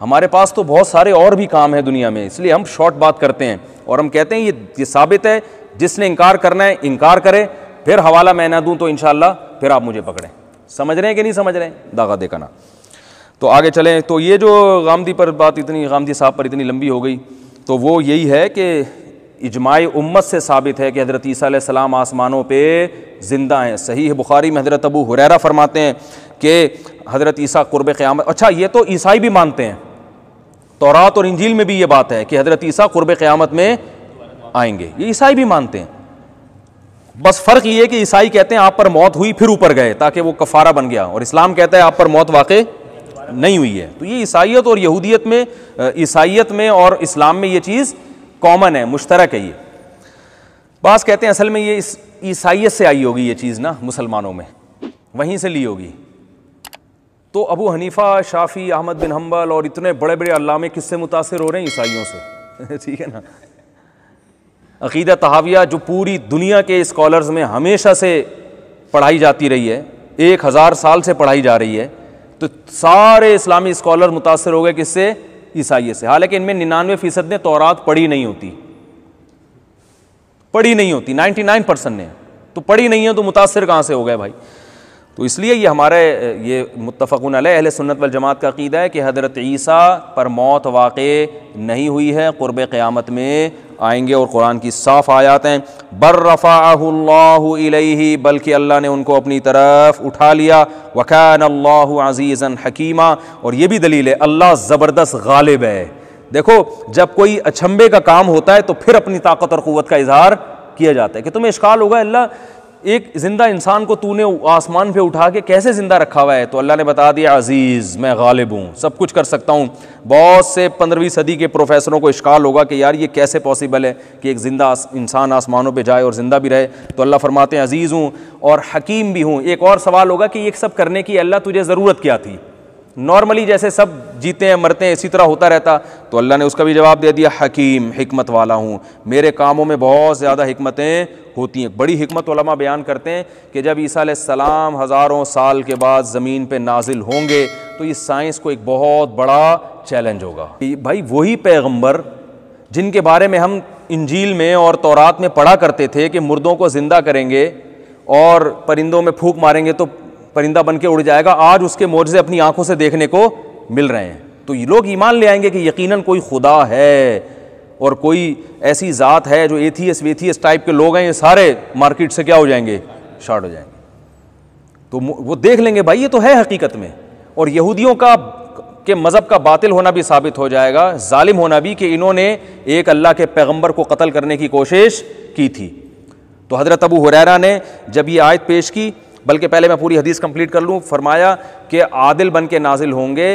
हमारे पास तो बहुत सारे और भी काम हैं दुनिया में इसलिए हम शॉर्ट बात करते हैं और हम कहते हैं ये ये साबित है जिसने इनकार करना है इनकार करे फिर हवाला मैं ना दूँ तो इन फिर आप मुझे पकड़ें समझ रहे हैं कि नहीं समझ रहे हैं दागा ना तो आगे चलें तो ये जो गामदी पर बात इतनी गामदी साहब पर इतनी लंबी हो गई तो वो यही है कि इजमाय उम्मत से साबित है कि हज़रत सलाम आसमानों पर ज़िंदा हैं सही है बुखारी में हज़रत अबू हुरैरा फरमाते हैं कि हज़रत ईसा क़ुरब क़्यामत अच्छा ये तो ईसाई भी मानते हैं तौरात और इंजील में भी ये बात है कि हज़रत ईसा क़ुरब क़्यामत में आएंगे ये ईसाई भी मानते हैं बस फ़र्क ये कि ईसाई कहते हैं आप पर मौत हुई फिर ऊपर गए ताकि वो कफारा बन गया और इस्लाम कहता है आप पर मौत वाक़ नहीं हुई है तो ये ईसाइत और यहूदियत में ईसाइत में और इस्लाम में ये चीज़ कॉमन है मुश्तरक है ये बास कहते हैं असल में ये ईसाइत से आई होगी ये चीज़ ना मुसलमानों में वहीं से ली होगी तो Abu Hanifa Shafi Ahmad bin Hanbal और इतने बड़े बड़े अलामे किससे मुतासर हो रहे हैं ईसाइयों से ठीक है ना अकीदा तहाविया जो पूरी दुनिया के स्कॉलर्स में हमेशा से पढ़ाई जाती रही है एक हज़ार साल से पढ़ाई जा रही है तो सारे इस्लामी स्कॉलर मुतासर हो गए किससे ईसाइय से हालांकि इनमें निन्यानवे फ़ीसद ने तोरात पढ़ी नहीं होती पढ़ी नहीं होती नाइन परसेंट ने तो पढ़ी नहीं है तो मुतासर कहाँ से हो गए भाई तो इसलिए ये हमारे ये मुतफ़न अहल सुन्नत वल जमात का अकीदा है कि हज़रत ईसा पर मौत वाक़ नहीं हुई है क़ुरब क़्यामत में आएंगे और कुरान की साफ़ आयात हैं बर्रफ़ाही बल्कि अल्लाह ने उनको अपनी तरफ उठा लिया वकान अल्लाह अज़ीज़न हकीमा और ये भी दलील है अल्लाह ज़बरदस्त गालिब है देखो जब कोई अचंबे का काम होता है तो फिर अपनी ताकत और क़वत का इजहार किया जाता है कि तुम्हें इश्काल होगा अल्लाह एक ज़िंदा इंसान को तूने आसमान पे उठा के कैसे ज़िंदा रखा हुआ है तो अल्लाह ने बता दिया अज़ीज़ मैं गालिब हूँ सब कुछ कर सकता हूँ बहुत से पंद्रहवीं सदी के प्रोफेसरों को इश्काल होगा कि यार ये कैसे पॉसिबल है कि एक ज़िंदा इंसान आसमानों पे जाए और ज़िंदा भी रहे तो अल्लाह फरमाते हैं अज़ीज़ हूँ और हकीम भी हूँ एक और सवाल होगा कि ये सब करने की अल्लाह तुझे ज़रूरत क्या थी नॉर्मली जैसे सब जीते हैं मरते हैं इसी तरह होता रहता तो अल्लाह ने उसका भी जवाब दे दिया हकीम हमत वाला हूँ मेरे कामों में बहुत ज़्यादा हमतें होती हैं बड़ी हमत वलमा बयान करते हैं कि जब ईसा सलाम हज़ारों साल के बाद ज़मीन पर नाजिल होंगे तो ये साइंस को एक बहुत बड़ा चैलेंज होगा भाई वही पैगम्बर जिनके बारे में हम इंजील में और तौरात में पढ़ा करते थे कि मुर्दों को ज़िंदा करेंगे और परिंदों में फूक मारेंगे तो परिंदा बन के उड़ जाएगा आज उसके मोर्जे अपनी आंखों से देखने को मिल रहे हैं तो ये लोग ईमान ले आएंगे कि यकीनन कोई खुदा है और कोई ऐसी ज़ात है जो एथीएस वेथीएस टाइप के लोग हैं ये सारे मार्केट से क्या हो जाएंगे शार्ट हो जाएंगे तो वो देख लेंगे भाई ये तो है हकीकत में और यहूदियों का के मज़हब का बातिल होना भी साबित हो जाएगा ालिम होना भी कि इन्होंने एक अल्लाह के पैगंबर को कत्ल करने की कोशिश की थी तो हज़रत अबू हुरैरा ने जब ये आयत पेश की बल्कि पहले मैं पूरी हदीस कंप्लीट कर लूँ फरमाया कि आदिल बन के नाजिल होंगे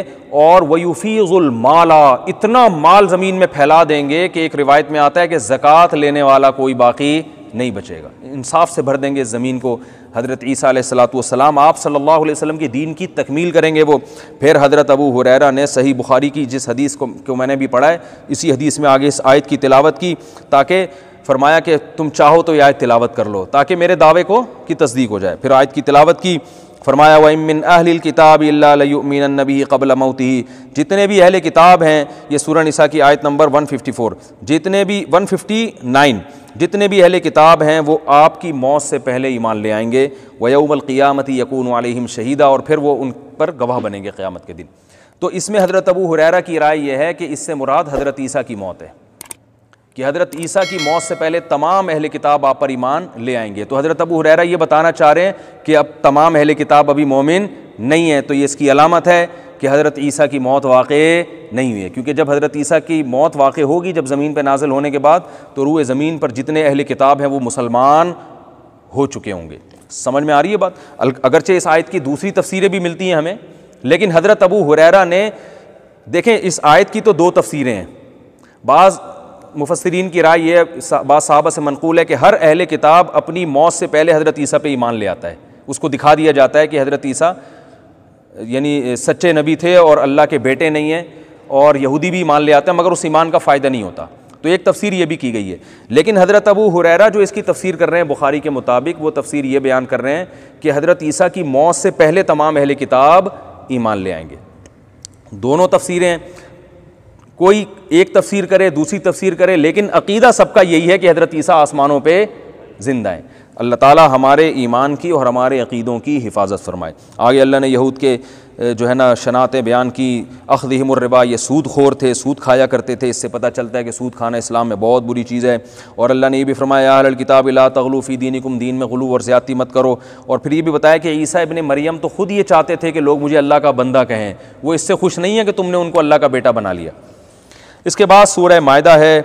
और वयूफ़ीज़ुल माला इतना माल ज़मीन में फैला देंगे कि एक रिवायत में आता है कि ज़क़़त लेने वाला कोई बाकी नहीं बचेगा इंसाफ से भर देंगे ज़मीन को हज़रत ईसा सलाम आप सल्लल्लाहु अलैहि वसल्लम की दीन की तकमील करेंगे वो फिर हज़रत अबू हुरैरा ने सही बुखारी की जिस हदीस को, को मैंने भी पढ़ा है इसी हदीस में आगे इस आयत की तिलावत की ताकि फरमाया कि तुम चाहो तो यह आयत तिलावत कर लो ताकि मेरे दावे को की तस्दीक हो जाए फिर आयत की तिलावत की फरमाया वमिन अहल किताब अल्लामीन नबी कबल ही जितने भी अहल किताब हैं ये सूरन निसा की आयत नंबर वन फिफ्टी फ़ोर जितने भी वन फिफ्टी नाइन जितने भी अहल किताब हैं वो आपकी मौत से पहले मान ले आएंगे वयमल यकून वालम शहीदा और फिर वो उन पर गवाह बनेंगे क़्यामत के दिन तो इसमें हज़रत अबू हुरैरा की राय यह है कि इससे मुराद हज़रत ईसा की मौत है कि हज़रत ईसा की मौत से पहले तमाम अहल किताब आप पर ईमान ले आएंगे तो हज़रत अबू हुरैरा ये बताना चाह रहे हैं कि अब तमाम अहल किताब अभी मोमिन नहीं है तो ये इसकी अलामत है कि हज़रत ईसा की मौत वाक़ नहीं हुई है क्योंकि जब हज़रत ईसा की मौत वाक़ होगी जब ज़मीन पर नाजिल होने के बाद तो रूए ज़मीन पर जितने अहल किताब हैं वो मुसलमान हो चुके होंगे समझ में आ रही है बात अगरचे इस आयत की दूसरी तफसीरें भी मिलती हैं हमें लेकिन हज़रत अबू हुरैरा ने देखें इस आयत की तो दो तफसीरें हैं बाज़ मुफसरीन की राय यह बाबा से मनकूल है कि हर अहल किताब अपनी मौत से पहले हज़रत ईसा पर ईमान ले आता है उसको दिखा दिया जाता है कि हज़रत ईसा यानी सच्चे नबी थे और अल्लाह के बेटे नहीं हैं और यहूदी भी ईमान ले आते हैं मगर उस ईमान का फ़ायदा नहीं होता तो एक तफसीर ये भी की गई है लेकिन हज़रत अबू हुरैरा जो इसकी तफसीर कर रहे हैं बुखारी के मुताबिक वो तफसीर ये बयान कर रहे हैं कि हज़रत ईसा की मौत से पहले तमाम अहल किताब ईमान ले आएंगे दोनों तफसीरें कोई एक तफसीर करे दूसरी तफसीर करे लेकिन अकीदा सबका यही है कि हज़रत ईसा आसमानों पर ज़िंदा हैं अल्लाह ताला हमारे ईमान की और हमारे अकीदों की हिफाजत फरमाए आगे अल्लाह ने यहूद के जो है ना शनातें बयान की अखदहमरबा ये सूद खोर थे सूद खाया करते थे इससे पता चलता है कि सूद खाना इस्लाम में बहुत बुरी चीज़ है और अल्लाह ने यह भी फरमाया अल किताब ला तगलूफ़ी दीनिकुम दीन में गलू और ज़्यादती मत करो और फिर ये भी बताया कि ईसा इबन मरियम तो ख़ुद ये चाहते थे कि लोग मुझे अल्लाह का बंदा कहें वो इससे खुश नहीं है कि तुमने उनको अल्लाह का बेटा बना लिया इसके बाद सूर्य मायदा है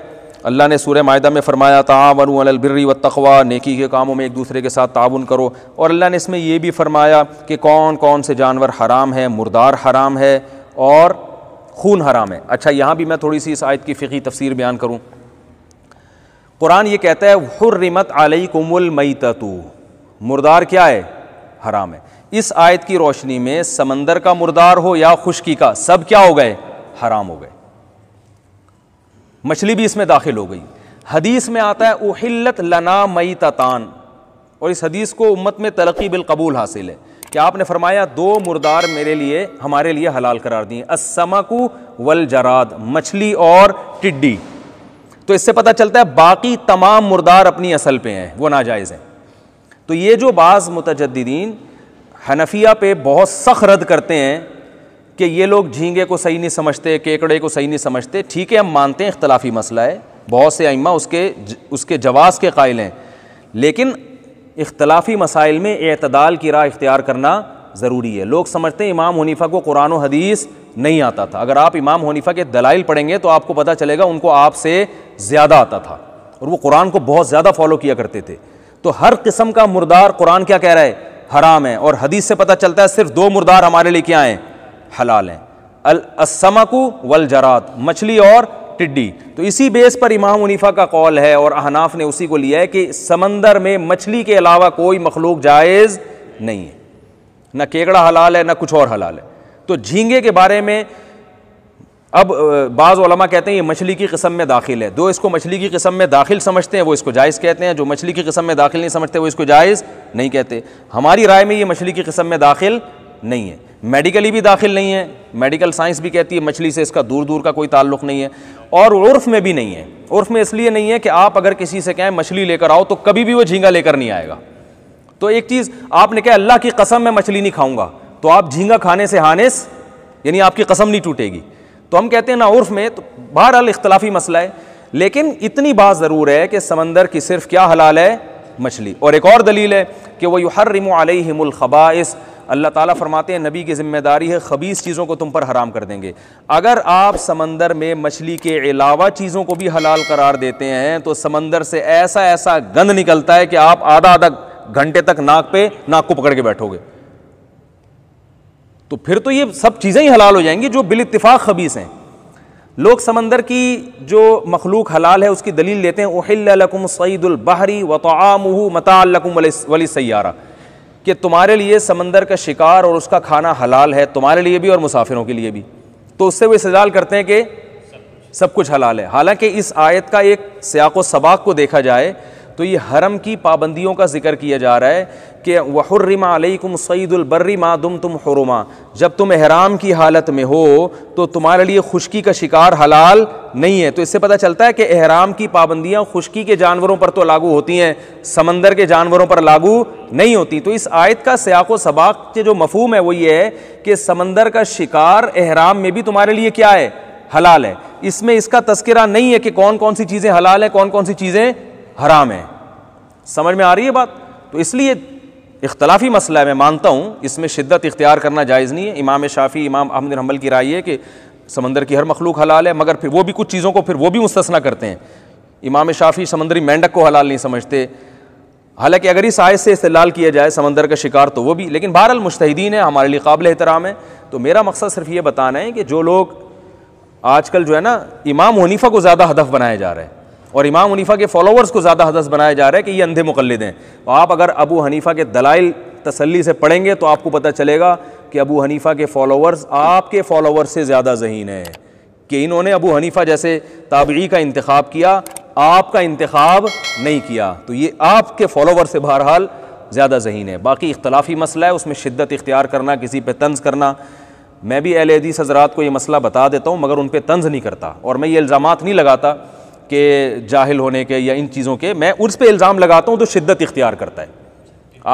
अल्लाह ने सूर्य मायदा में फरमाया तावन अलबिर्री व तखवा नेकी के कामों में एक दूसरे के साथ ताउन करो और अल्लाह ने इसमें यह भी फरमाया कि कौन कौन से जानवर हराम है मुर्दार हराम है और खून हराम है अच्छा यहाँ भी मैं थोड़ी सी इस आयत की फ़िकी तफसीर बयान करूँ कुरान ये कहता है हुर्रिमत आलई कुमल मई तू मुर्दार क्या है हराम है इस आयत की रोशनी में समंदर का मुर्दार हो या खुशकी का सब क्या हो गए हराम हो गए मछली भी इसमें दाखिल हो गई हदीस में आता है उहिल्लत लना मई ततान और इस हदीस को उम्मत में तरक्की बिलकबूल हासिल है कि आपने फरमाया दो मुर्दार मेरे लिए हमारे लिए हलाल करार दिए असमकू वल जराद मछली और टिड्डी तो इससे पता चलता है बाकी तमाम मुर्दार अपनी असल पे हैं वो नाजायज़ हैं तो ये जो बाज़ मुतजद्दीन हनफिया पे बहुत सख रद्द करते हैं कि ये लोग झींगे को सही नहीं समझते केकड़े को सही नहीं समझते ठीक है हम मानते हैं इख्तलाफी मसला है बहुत से आइमा उसके ज, उसके जवाब के कायल हैं लेकिन इख्तलाफी मसाइल में अतदाल की राह इख्तियार करना ज़रूरी है लोग समझते हैं इमाम हनीफा को कुरान हदीस नहीं आता था अगर आप इमाम हनीफा के दलाइल पढ़ेंगे तो आपको पता चलेगा उनको आपसे ज़्यादा आता था और वो कुरान को बहुत ज़्यादा फॉलो किया करते थे तो हर किस्म का मुर्दार कुरान क्या कह रहा है हराम है और हदीस से पता चलता है सिर्फ दो मुर्दार हमारे लिए क्या हैं हलाल हैं अलसमकू वल जरात मछली और टिड्डी तो इसी बेस पर इमाम मुनीफा का कौल है और अहनाफ ने उसी को लिया है कि समंदर में मछली के अलावा कोई मखलूक जायज़ नहीं है ना केकड़ा हलाल है ना कुछ और हलाल है तो झींगे के बारे में अब बाज़ा कहते हैं ये मछली की किस्म में दाखिल है दो इसको मछली की किस्म में दाखिल समझते हैं वो इसको जायज़ कहते हैं जो मछली की किस्म में दाखिल नहीं समझते वो इसको जायज़ नहीं कहते हमारी राय में ये मछली की किस्म में दाखिल नहीं है मेडिकली भी दाखिल नहीं है मेडिकल साइंस भी कहती है मछली से इसका दूर दूर का कोई ताल्लुक नहीं है और उर्फ में भी नहीं है उर्फ में इसलिए नहीं है कि आप अगर किसी से कहें मछली लेकर आओ तो कभी भी वो झींगा लेकर नहीं आएगा तो एक चीज़ आपने कहा अल्लाह की कसम मैं मछली नहीं खाऊंगा तो आप झींगा खाने से हानिस यानी आपकी कसम नहीं टूटेगी तो हम कहते हैं ना उर्फ में तो बहरहाल इख्तलाफी मसला है लेकिन इतनी बात ज़रूर है कि समंदर की सिर्फ क्या हलाल है मछली और एक और दलील है कि वह हर रिमो आलही खबाइस अल्लाह ताला फरमाते हैं नबी की ज़िम्मेदारी है खबीस चीज़ों को तुम पर हराम कर देंगे अगर आप समंदर में मछली के अलावा चीज़ों को भी हलाल करार देते हैं तो समंदर से ऐसा ऐसा गंद निकलता है कि आप आधा आधा घंटे तक नाक पे नाक को पकड़ के बैठोगे तो फिर तो ये सब चीज़ें ही हलाल हो जाएंगी जो बिल इतफाक़ खबीस हैं लोग समंदर की जो मखलूक हलाल है उसकी दलील लेते हैं ओहिलकुम सईदुल बहरी वतामू मतालकुम वली सयारा कि तुम्हारे लिए समंदर का शिकार और उसका खाना हलाल है तुम्हारे लिए भी और मुसाफिरों के लिए भी तो उससे वो इस्तेजाल करते हैं कि सब कुछ हलाल है हालांकि इस आयत का एक सियाको सबाक को देखा जाए तो ये हरम की पाबंदियों का जिक्र किया जा रहा है कि वहर्रिमा अलैकुम बर्री मा दुम तुम हुरुमा जब तुम एहराम की हालत में हो तो तुम्हारे लिए खुशकी का शिकार हलाल नहीं है तो इससे पता चलता है कि एहराम की पाबंदियाँ खुशकी के जानवरों पर तो लागू होती हैं समंदर के जानवरों पर लागू नहीं होती तो इस आयत का सयाको सबाक के जो मफहम है वो ये है कि समंदर का शिकार एहराम में भी तुम्हारे लिए क्या है हलाल है इसमें इसका तस्करा नहीं है कि कौन कौन सी चीज़ें हलाल है कौन कौन सी चीज़ें हराम है समझ में आ रही है बात तो इसलिए इख्तलाफी मसला है मैं मानता हूँ इसमें शिद्दत इख्तियार करना जायज़ नहीं है इमाम शाफ़ी इमाम अहमद हम्बल की राय है कि समंदर की हर मखलूक हलाल है मगर फिर वो भी कुछ चीज़ों को फिर वो भी मुस्तना करते हैं इमाम शाफ़ी समंदरी मेंढक को हलाल नहीं समझते हालांकि अगर इस आय से इस्तेलाल किया जाए समंदर का शिकार तो वो भी लेकिन बहरहाल मुश्तिन है हमारे लिए काबिल एहतराम है तो मेरा मकसद सिर्फ ये बताना है कि जो लोग आजकल जो है ना इमाम हनीफा को ज़्यादा हदफ बनाया जा रहे हैं और इमाम हनीफा के फॉलोअर्स को ज़्यादा हदस बनाया जा रहा है कि ये अंधे मुकलद हैं तो आप अगर अबू हनीफा के दलाइल तसली से पढ़ेंगे तो आपको पता चलेगा कि अबू हनीफा के फॉलोअर्स आपके फॉलोअर्स से ज़्यादा जहीन हैं कि इन्होंने अबू हनीफा जैसे ताबी का इंतखब किया आपका इंतखब नहीं किया तो ये आपके फॉलोवर से बहरहाल ज़्यादा जहीन है बाकी इख्तलाफी मसला है उसमें शिद्दत इख्तियार करना किसी पर तंज करना मैं भी एल हदीस हजरात को ये मसला बता देता हूँ मगर उन पर तंज नहीं करता और मैं ये इल्ज़ाम नहीं लगाता के जाहिल होने के या इन चीज़ों के मैं उस पर इल्ज़ाम लगाता हूँ तो शिद्दत इख्तियार करता है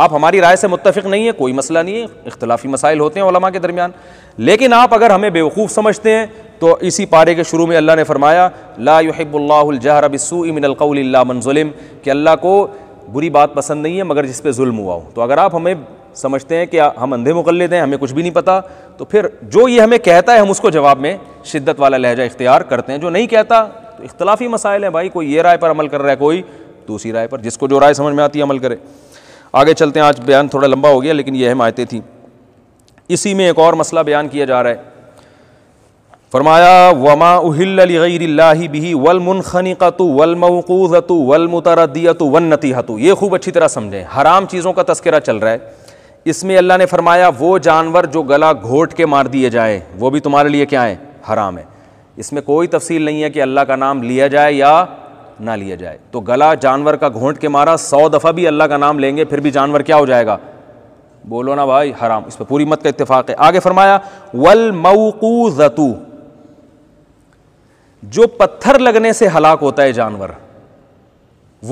आप हमारी राय से मुतफ़ नहीं है कोई मसला नहीं है इख्तलाफी मसाइल होते हैं ओलमा के दरमियान लेकिन आप अगर हमें बेवकूफ़ समझते हैं तो इसी पारे के शुरू में अल्लाह ने फरमाया ला लाहबल्लाजहरबिसमिनकौलमजुलम कि अल्लाह को बुरी बात पसंद नहीं है मगर जिस पे जुल्म हुआ हो तो अगर आप हमें समझते हैं कि हम अंधे मुकलद हैं हमें कुछ भी नहीं पता तो फिर जो ये हमें कहता है हम उसको जवाब में शिद्दत वाला लहजा इख्तियार करते हैं जो नहीं कहता तो इख्तलाफी मसाइल हैं भाई कोई ये राय पर अमल कर रहा है कोई दूसरी राय पर जिसको जो राय समझ में आती है अमल करे आगे चलते हैं आज बयान थोड़ा लंबा हो गया लेकिन यह आयतें थी इसी में एक और मसला बयान किया जा रहा है फरमाया वमा उहिल्लाही बिही वलमनखनिकतु वलमूक़ूज़तु वलमतरदियतु वन्नतीहतु ये खूब अच्छी तरह समझें हराम चीज़ों का तस्करा चल रहा है इसमें अल्लाह ने फरमाया वो जानवर जो गला घोट के मार दिए जाए वो भी तुम्हारे लिए क्या है हराम है इसमें कोई तफसील नहीं है कि अल्लाह का नाम लिया जाए या ना लिया जाए तो गला जानवर का घोंट के मारा सौ दफ़ा भी अल्लाह का नाम लेंगे फिर भी जानवर क्या हो जाएगा बोलो ना भाई हराम इस पर पूरी मत का इतफाक़ है आगे फरमाया वल मऊकू जो पत्थर लगने से हलाक होता है जानवर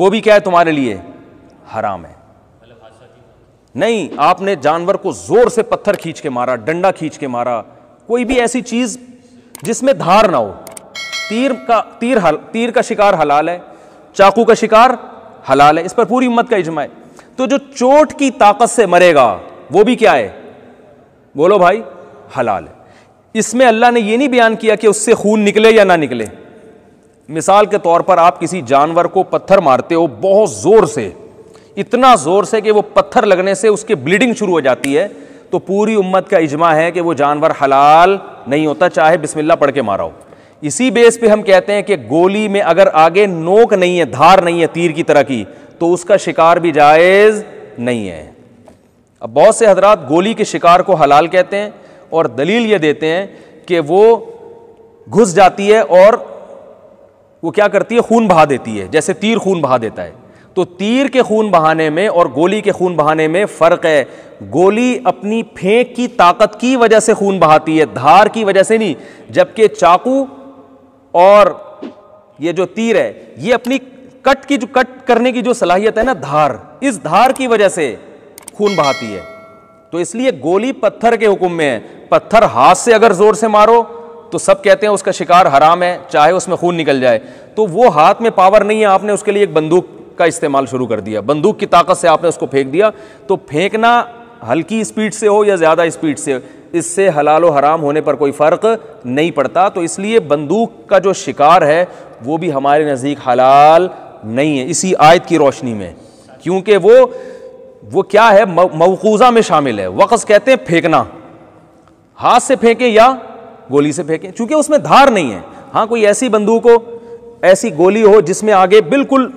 वो भी क्या है तुम्हारे लिए हराम है नहीं आपने जानवर को ज़ोर से पत्थर खींच के मारा डंडा खींच के मारा कोई भी ऐसी चीज़ जिसमें धार ना हो तीर का तीर हल तीर का शिकार हलाल है चाकू का शिकार हलाल है इस पर पूरी उम्मत का इजमा है तो जो चोट की ताकत से मरेगा वो भी क्या है बोलो भाई हलाल है इसमें अल्लाह ने यह नहीं बयान किया कि उससे खून निकले या ना निकले मिसाल के तौर पर आप किसी जानवर को पत्थर मारते हो बहुत ज़ोर से इतना ज़ोर से कि वो पत्थर लगने से उसके ब्लीडिंग शुरू हो जाती है तो पूरी उम्मत का इजमा है कि वो जानवर हलाल नहीं होता चाहे बिस्मिल्लाह पढ़ के मारा हो इसी बेस पे हम कहते हैं कि गोली में अगर आगे नोक नहीं है धार नहीं है तीर की तरह की तो उसका शिकार भी जायज़ नहीं है अब बहुत से हजरात गोली के शिकार को हलाल कहते हैं और दलील ये देते हैं कि वो घुस जाती है और वो क्या करती है खून बहा देती है जैसे तीर खून बहा देता है तो तीर के खून बहाने में और गोली के खून बहाने में फ़र्क है गोली अपनी फेंक की ताकत की वजह से खून बहाती है धार की वजह से नहीं जबकि चाकू और ये जो तीर है ये अपनी कट की जो कट करने की जो सलाहियत है ना धार इस धार की वजह से खून बहाती है तो इसलिए गोली पत्थर के हुक्म में है पत्थर हाथ से अगर ज़ोर से मारो तो सब कहते हैं उसका शिकार हराम है चाहे उसमें खून निकल जाए तो वो हाथ में पावर नहीं है आपने उसके लिए एक बंदूक का इस्तेमाल शुरू कर दिया बंदूक की ताकत से आपने उसको फेंक दिया तो फेंकना हल्की स्पीड से हो या ज़्यादा स्पीड से इससे हलाल हराम होने पर कोई फ़र्क नहीं पड़ता तो इसलिए बंदूक का जो शिकार है वो भी हमारे नज़दीक हलाल नहीं है इसी आयत की रोशनी में क्योंकि वो वो क्या है मवकूज़ा में शामिल है वक़्स कहते हैं फेंकना हाथ से फेंकें या गोली से फेंकें चूँकि उसमें धार नहीं है हाँ कोई ऐसी बंदूक हो ऐसी गोली हो जिसमें आगे बिल्कुल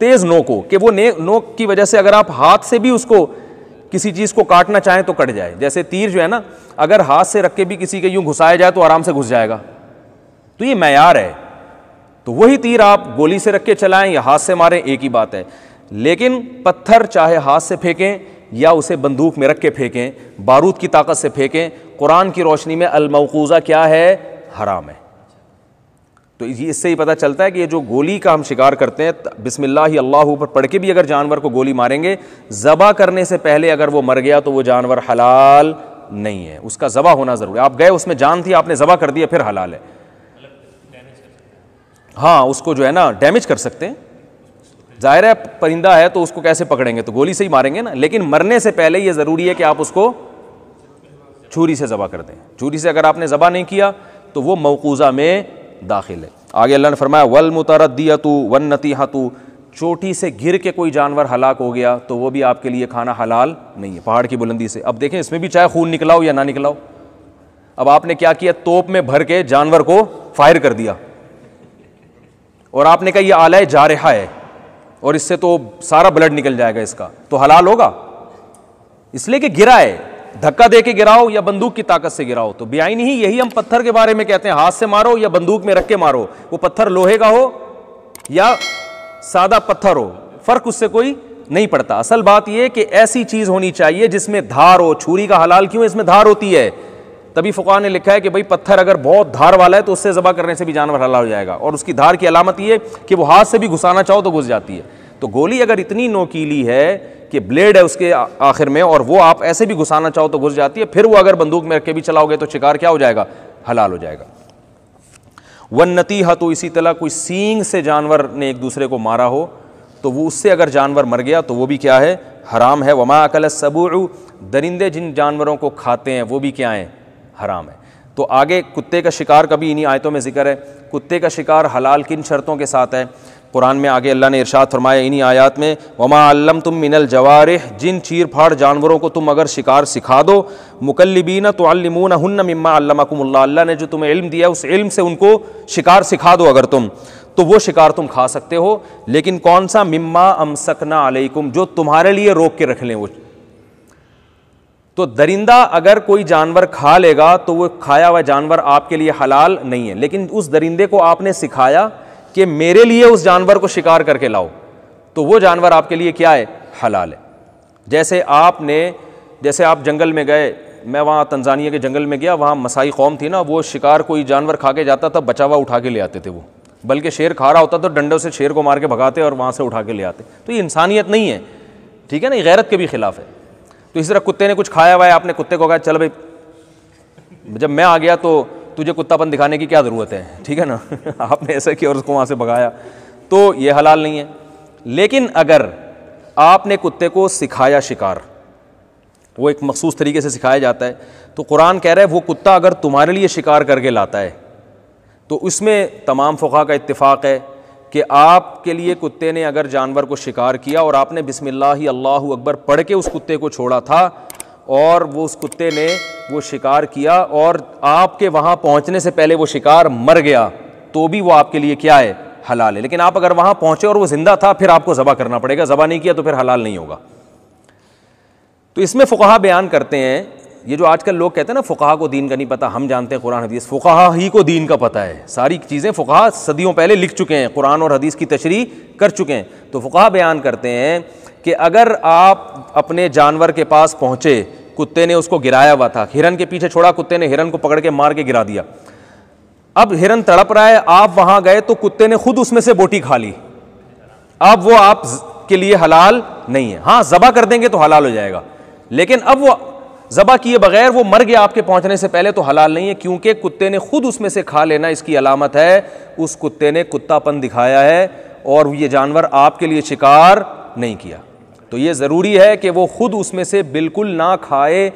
तेज़ नोक हो कि वो ने नोक की वजह से अगर आप हाथ से भी उसको किसी चीज़ को काटना चाहें तो कट जाए जैसे तीर जो है ना अगर हाथ से रख के भी किसी के यूँ घुसाया जाए तो आराम से घुस जाएगा तो ये मैार है तो वही तीर आप गोली से रख के चलाएं या हाथ से मारें एक ही बात है लेकिन पत्थर चाहे हाथ से फेंकें या उसे बंदूक में रख के फेंकें बारूद की ताकत से फेंकें कुरान की रोशनी में अलमकूज़ा क्या है हराम है तो इससे ही पता चलता है कि ये जो गोली का हम शिकार करते हैं बिसमिल्ला ही अल्लाह ऊपर पढ़ के भी अगर जानवर को गोली मारेंगे ज़बा करने से पहले अगर वो मर गया तो वो जानवर हलाल नहीं है उसका ज़बा होना ज़रूरी आप गए उसमें जान थी आपने ज़बा कर दिया फिर हलाल है हाँ उसको जो है ना डैमेज कर सकते हैं जाहिर है परिंदा है तो उसको कैसे पकड़ेंगे तो गोली से ही मारेंगे ना लेकिन मरने से पहले ये ज़रूरी है कि आप उसको छुरी से ज़बा कर दें छुरी से अगर आपने ज़बा नहीं किया तो वो मौकूज़ा में दाखिल है आगे अल्लाह ने फरमाया वल मुतरदियतु वन नतीहतु चोटी से गिर के कोई जानवर हलाक हो गया तो वो भी आपके लिए खाना हलाल नहीं है पहाड़ की बुलंदी से अब देखें इसमें भी चाहे खून निकलाओ या ना निकलाओ अब आपने क्या किया तोप में भर के जानवर को फायर कर दिया और आपने कहा यह आलय जा रहा है और इससे तो सारा ब्लड निकल जाएगा इसका तो हलाल होगा इसलिए कि गिरा है धक्का दे के गिराओ या बंदूक की ताकत से गिराओ तो बेआईन ही यही हम पत्थर के बारे में कहते हैं हाथ से मारो या बंदूक में रख के मारो वो पत्थर लोहे का हो या सादा पत्थर हो फर्क उससे कोई नहीं पड़ता असल बात यह कि ऐसी चीज होनी चाहिए जिसमें धार हो छुरी का हलाल क्यों इसमें धार होती है तभी फुका ने लिखा है कि भाई पत्थर अगर बहुत धार वाला है तो उससे जबा करने से भी जानवर हलाल हो जाएगा और उसकी धार की अलामत यह कि वो हाथ से भी घुसाना चाहो तो घुस जाती है तो गोली अगर इतनी नोकीली है कि ब्लेड है उसके आखिर में और वो आप ऐसे भी घुसाना चाहो तो घुस जाती है फिर वो अगर बंदूक में रखे भी चलाओगे तो शिकार क्या हो जाएगा हलाल हो जाएगा वन नतीहा तो इसी तरह कोई सींग से जानवर ने एक दूसरे को मारा हो तो वो उससे अगर जानवर मर गया तो वो भी क्या है हराम है वमा अकल सबू दरिंदे जिन जानवरों को खाते हैं वो भी क्या हैं हराम है तो आगे कुत्ते का शिकार कभी इन्हीं आयतों में जिक्र है कुत्ते का शिकार हलाल किन शर्तों के साथ है कुरान में आगे अल्लाह ने इरशाद फरमाया इन्हीं आयात में वमा अल्लम तुम मिनल जवार जिन चीर फाड़ जानवरों को तुम अगर शिकार सिखा दो मुकलबीना तो अलमून हन्न मम्मा अल्लाह ने जो तुम्हें इल्म दिया उस इल्म से उनको शिकार सिखा दो अगर तुम तो वो शिकार तुम खा सकते हो लेकिन कौन सा मम्मा अमसकना अलैकुम जो तुम्हारे लिए रोक के रख लें वो तो दरिंदा अगर कोई जानवर खा लेगा तो वो खाया हुआ जानवर आपके लिए हलाल नहीं है लेकिन उस दरिंदे को आपने सिखाया कि मेरे लिए उस जानवर को शिकार करके लाओ तो वो जानवर आपके लिए क्या है हलाल है जैसे आपने जैसे आप जंगल में गए मैं वहाँ तंजानिया के जंगल में गया वहाँ मसाई कौम थी ना वो शिकार कोई जानवर खा के जाता था बचा हुआ उठा के ले आते थे वो बल्कि शेर खा रहा होता तो डंडों से शेर को मार के भगाते और वहाँ से उठा के ले आते तो ये इंसानियत नहीं है ठीक है ना ये गैरत के भी खिलाफ है तो इसी तरह कुत्ते ने कुछ खाया हुआ है आपने कुत्ते को कहा चल भाई जब मैं आ गया तो तुझे कुत्तापन दिखाने की क्या ज़रूरत है ठीक है ना आपने ऐसा किया और उसको वहाँ से भगाया तो ये हलाल नहीं है लेकिन अगर आपने कुत्ते को सिखाया शिकार वो एक मखसूस तरीके से सिखाया जाता है तो कुरान कह रहा है वो कुत्ता अगर तुम्हारे लिए शिकार करके लाता है तो उसमें तमाम फ़ुका का इतफ़ाक़ है कि आपके लिए कुत्ते ने अगर जानवर को शिकार किया और आपने बिसमिल्ला अल्लाह अकबर पढ़ के उस कुत्ते को छोड़ा था और वो उस कुत्ते ने वो शिकार किया और आपके वहाँ पहुँचने से पहले वो शिकार मर गया तो भी वो आपके लिए क्या है हलाल है लेकिन आप अगर वहाँ पहुँचे और वो ज़िंदा था फिर आपको ज़बा करना पड़ेगा ज़बा नहीं किया तो फिर हलाल नहीं होगा तो इसमें फ़ुकाहा बयान करते हैं ये जो आजकल लोग कहते हैं ना फ़ुकाहा को दीन का नहीं पता हम जानते हैं कुरान हदीस फ़ुकाहा ही को दीन का पता है सारी चीज़ें फ़ुकाहा सदियों पहले लिख चुके हैं कुरान और हदीस की तशरी कर चुके हैं तो फ़ुकाहा बयान करते हैं कि अगर आप अपने जानवर के पास पहुंचे कुत्ते ने उसको गिराया हुआ था हिरन के पीछे छोड़ा कुत्ते ने हिरन को पकड़ के मार के गिरा दिया अब हिरन तड़प रहा है आप वहां गए तो कुत्ते ने खुद उसमें से बोटी खा ली अब वो आप के लिए हलाल नहीं है हां जबा कर देंगे तो हलाल हो जाएगा लेकिन अब वो जबा किए बगैर वो मर गया आपके पहुंचने से पहले तो हलाल नहीं है क्योंकि कुत्ते ने खुद उसमें से खा लेना इसकी अलामत है उस कुत्ते ने कुत्तापन दिखाया है और ये जानवर आपके लिए शिकार नहीं किया तो ये ज़रूरी है कि वो ख़ुद उसमें से बिल्कुल ना खाए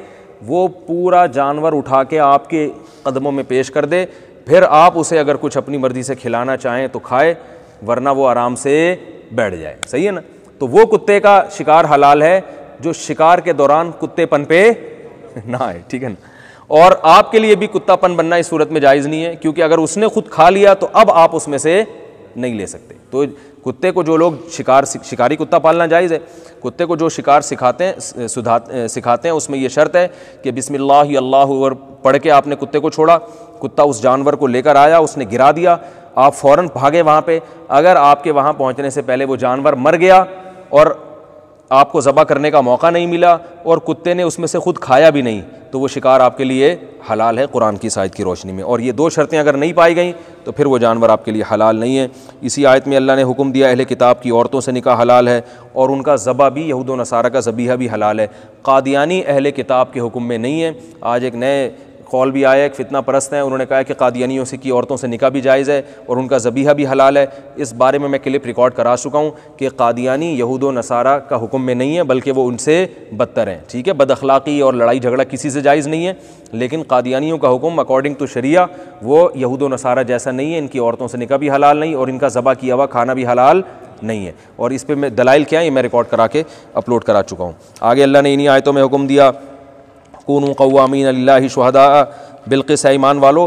वो पूरा जानवर उठा के आपके कदमों में पेश कर दे फिर आप उसे अगर कुछ अपनी मर्ज़ी से खिलाना चाहें तो खाए वरना वो आराम से बैठ जाए सही है ना तो वो कुत्ते का शिकार हलाल है जो शिकार के दौरान कुत्तेपन पे ना आए ठीक है ना और आपके लिए भी कुत्तापन बनना इस सूरत में जायज़ नहीं है क्योंकि अगर उसने खुद खा लिया तो अब आप उसमें से नहीं ले सकते तो कुत्ते को जो लोग शिकार शिकारी कुत्ता पालना जायज़ है कुत्ते को जो शिकार सिखाते हैं सुधा सिखाते हैं उसमें यह शर्त है कि बिसमिल्लाह अल्लाह और पढ़ के आपने कुत्ते को छोड़ा कुत्ता उस जानवर को लेकर आया उसने गिरा दिया आप फ़ौर भागे वहाँ पर अगर आपके वहाँ पहुँचने से पहले वो जानवर मर गया और आपको ज़बा करने का मौका नहीं मिला और कुत्ते ने उसमें से खुद खाया भी नहीं तो वो शिकार आपके लिए हलाल है कुरान की साइद की रोशनी में और ये दो शर्तें अगर नहीं पाई गई तो फिर वो जानवर आपके लिए हलाल नहीं है इसी आयत में अल्लाह ने हुक्म दिया अहले किताब की औरतों से निकाह हलाल है और उनका ज़बा भी यहूद नसारा का ज़बीहा भी हलाल है कादियानी अहले किताब के हुक्म में नहीं है आज एक नए कॉल भी आया एक फितना परस्त हैं उन्होंने कहा कि कादियानियों से की औरतों से निका भी जायज़ है और उनका जबीहा भी हलाल है इस बारे में मैं क्लिप रिकॉर्ड करा चुका हूँ कि कादियानी यहूद नसारा का हुक्म में नहीं है बल्कि वो उनसे बदतर हैं ठीक है बदखलाक़ी और लड़ाई झगड़ा किसी से जायज़ नहीं है लेकिन कादियानियों का हुक्म अकॉर्डिंग टू शरिया वो यहूद नसारा जैसा नहीं है इनकी औरतों से निका भी हलाल नहीं और इनका ज़बा किया हुआ खाना भी हलाल नहीं है और इस पर मैं दलाइल क्या है ये मैं रिकॉर्ड करा के अपलोड करा चुका हूँ आगे अल्लाह ने इन्हीं आयतों में हुक्म दिया कौन कवामीन अल्लाह शहदा बिल्किस ईमान वालो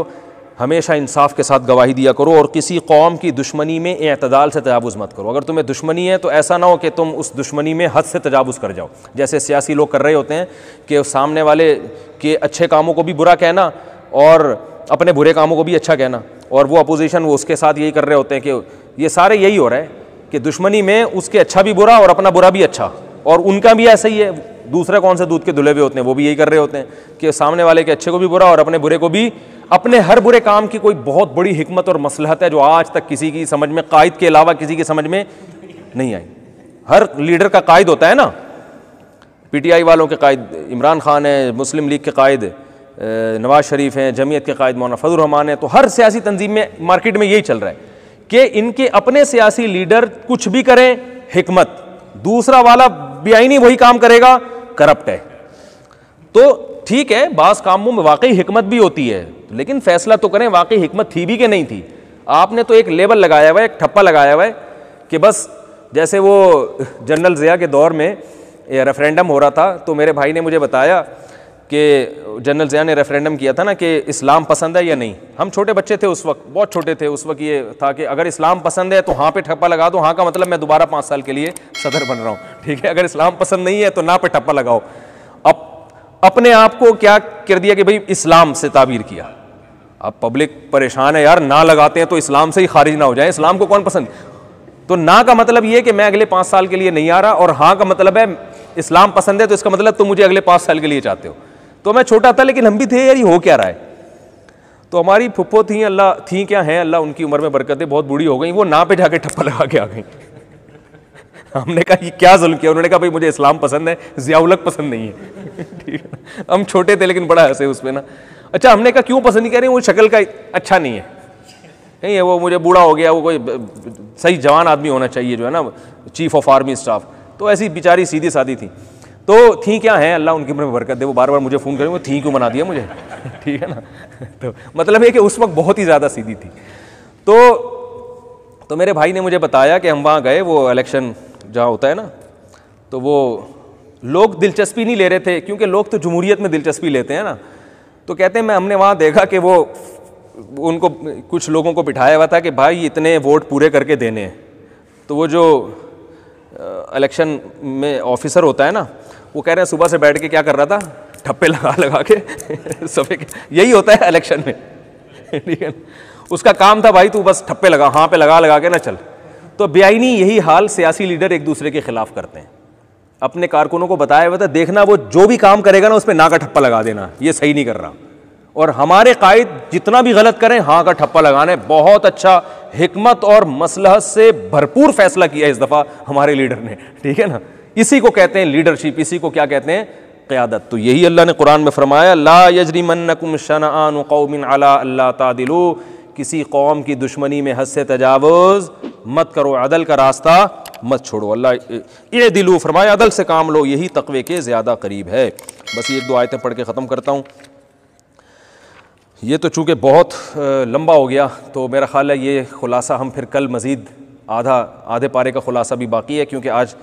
हमेशा इंसाफ के साथ गवाही दिया करो और किसी कौम की दुश्मनी में अतदाल से तजावज़ मत करो अगर तुम्हें दुश्मनी है तो ऐसा ना हो कि तुम उस दुश्मनी में हद से तजावज़ कर जाओ जैसे सियासी लोग कर रहे होते हैं कि सामने वाले के अच्छे कामों को भी बुरा कहना और अपने बुरे कामों को भी अच्छा कहना और वो अपोजिशन वो उसके साथ यही कर रहे होते हैं कि ये सारे यही हो रहे हैं कि दुश्मनी में उसके अच्छा भी बुरा और अपना बुरा भी अच्छा और उनका भी ऐसा ही है दूसरे कौन से दूध के धुले हुए होते हैं वो भी यही कर रहे होते हैं कि सामने वाले के अच्छे को भी बुरा और अपने बुरे को भी अपने हर बुरे काम की कोई बहुत बड़ी हिकमत और मसलहत है जो आज तक किसी की समझ में कायद के अलावा किसी की समझ में नहीं आई हर लीडर का कायद होता है ना पीटीआई वालों के कायद इमरान खान है मुस्लिम लीग के कायद नवाज शरीफ हैं जमीयत के कायद मौना फजल रहमान हैं तो हर सियासी तंजीम में मार्केट में यही चल रहा है कि इनके अपने सियासी लीडर कुछ भी करें हमत दूसरा वाला बेआईनी वही काम करेगा करप्ट है तो ठीक है बास कामों में वाकई हिकमत भी होती है लेकिन फैसला तो करें वाकई हिकमत थी भी कि नहीं थी आपने तो एक लेबल लगाया हुआ है एक ठप्पा लगाया हुआ है कि बस जैसे वो जनरल ज़िया के दौर में रेफरेंडम हो रहा था तो मेरे भाई ने मुझे बताया कि जनरल ज़िया ने रेफरेंडम किया था ना कि इस्लाम पसंद है या नहीं हम छोटे बच्चे थे उस वक्त बहुत छोटे थे उस वक्त ये था कि अगर इस्लाम पसंद है तो हाँ पे ठप्पा लगा दो हाँ का मतलब मैं दोबारा पाँच साल के लिए सदर बन रहा हूँ ठीक है अगर इस्लाम पसंद नहीं है तो ना पे ठप्पा लगाओ अब अपने आप को क्या कर दिया कि भाई इस्लाम से ताबीर किया अब पब्लिक परेशान है यार ना लगाते हैं तो इस्लाम से ही खारिज ना हो जाए इस्लाम को कौन पसंद तो ना का मतलब ये कि मैं अगले पाँच साल के लिए नहीं आ रहा और हाँ का मतलब है इस्लाम पसंद है तो इसका मतलब तुम मुझे अगले पाँच साल के लिए चाहते हो तो मैं छोटा था लेकिन हम भी थे यार ये हो क्या रहा है तो हमारी फुप्पो थी अल्लाह थी क्या हैं अल्लाह उनकी उम्र में बरकतें बहुत बूढ़ी हो गई वो ना पे जाके ठप्पा लगा के आ गई हमने कहा ये क्या जुल्म किया उन्होंने कहा भाई मुझे इस्लाम पसंद है जियाउलक पसंद नहीं है ठीक है हम छोटे थे लेकिन बड़ा हंसे उसमें ना अच्छा हमने कहा क्यों पसंद नहीं कह रहे वो शक्ल का अच्छा नहीं है नहीं है वो मुझे बूढ़ा हो गया वो कोई सही जवान आदमी होना चाहिए जो है ना चीफ ऑफ आर्मी स्टाफ तो ऐसी बेचारी सीधी सादी थी तो थी क्या है अल्लाह उनकी उम्र में बरकत दे वो बार बार मुझे फ़ोन करें वो थी क्यों बना दिया मुझे ठीक है ना तो मतलब है कि उस वक्त बहुत ही ज़्यादा सीधी थी तो तो मेरे भाई ने मुझे बताया कि हम वहाँ गए वो इलेक्शन जहाँ होता है ना तो वो लोग दिलचस्पी नहीं ले रहे थे क्योंकि लोग तो जमहूरीत में दिलचस्पी लेते हैं ना तो कहते हैं मैं हमने वहाँ देखा कि वो उनको कुछ लोगों को बिठाया हुआ था कि भाई इतने वोट पूरे करके देने हैं तो वो जो इलेक्शन में ऑफिसर होता है ना वो कह रहे हैं सुबह से बैठ के क्या कर रहा था ठप्पे लगा लगा के सभी यही होता है इलेक्शन में ठीक है उसका काम था भाई तू बस ठप्पे लगा हाँ पे लगा लगा के ना चल तो बेआईनी यही हाल सियासी लीडर एक दूसरे के खिलाफ करते हैं अपने कारकुनों को बताया हुआ था देखना वो जो भी काम करेगा ना उस पर ना का ठप्पा लगा देना ये सही नहीं कर रहा और हमारे कायद जितना भी गलत करें हाँ का ठप्पा लगाने बहुत अच्छा हिकमत और मसलहत से भरपूर फैसला किया इस दफ़ा हमारे लीडर ने ठीक है ना इसी को कहते हैं लीडरशिप इसी को क्या कहते हैं क़्यादत तो यही अल्लाह ने कुरान में फरमाया ला यजरीमकुम शनान कौमिन अला अल्लाह तादिलु किसी कौम की दुश्मनी में हद से तजावज़ मत करो अदल का रास्ता मत छोड़ो अल्लाह ए दिलू फरमाया अदल से काम लो यही तकवे के ज़्यादा करीब है बस ये दो आयतें पढ़ के ख़त्म करता हूँ ये तो चूँकि बहुत लंबा हो गया तो मेरा ख्याल है ये खुलासा हम फिर कल मज़ीद आधा आधे पारे का खुलासा भी बाकी है क्योंकि आज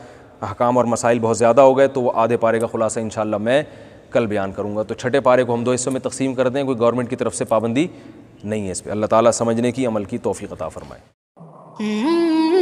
अहकाम और मसाइल बहुत ज़्यादा हो गए तो वो आधे पारे का खुलासा इन मैं कल बयान करूँगा तो छठे पारे को हम दो हिस्सों में तकसीम कर दें कोई गवर्नमेंट की तरफ से पाबंदी नहीं है इस पर अल्लाह ताली समझने की अमल की तोफ़ी कता फ़रमाए हम्म।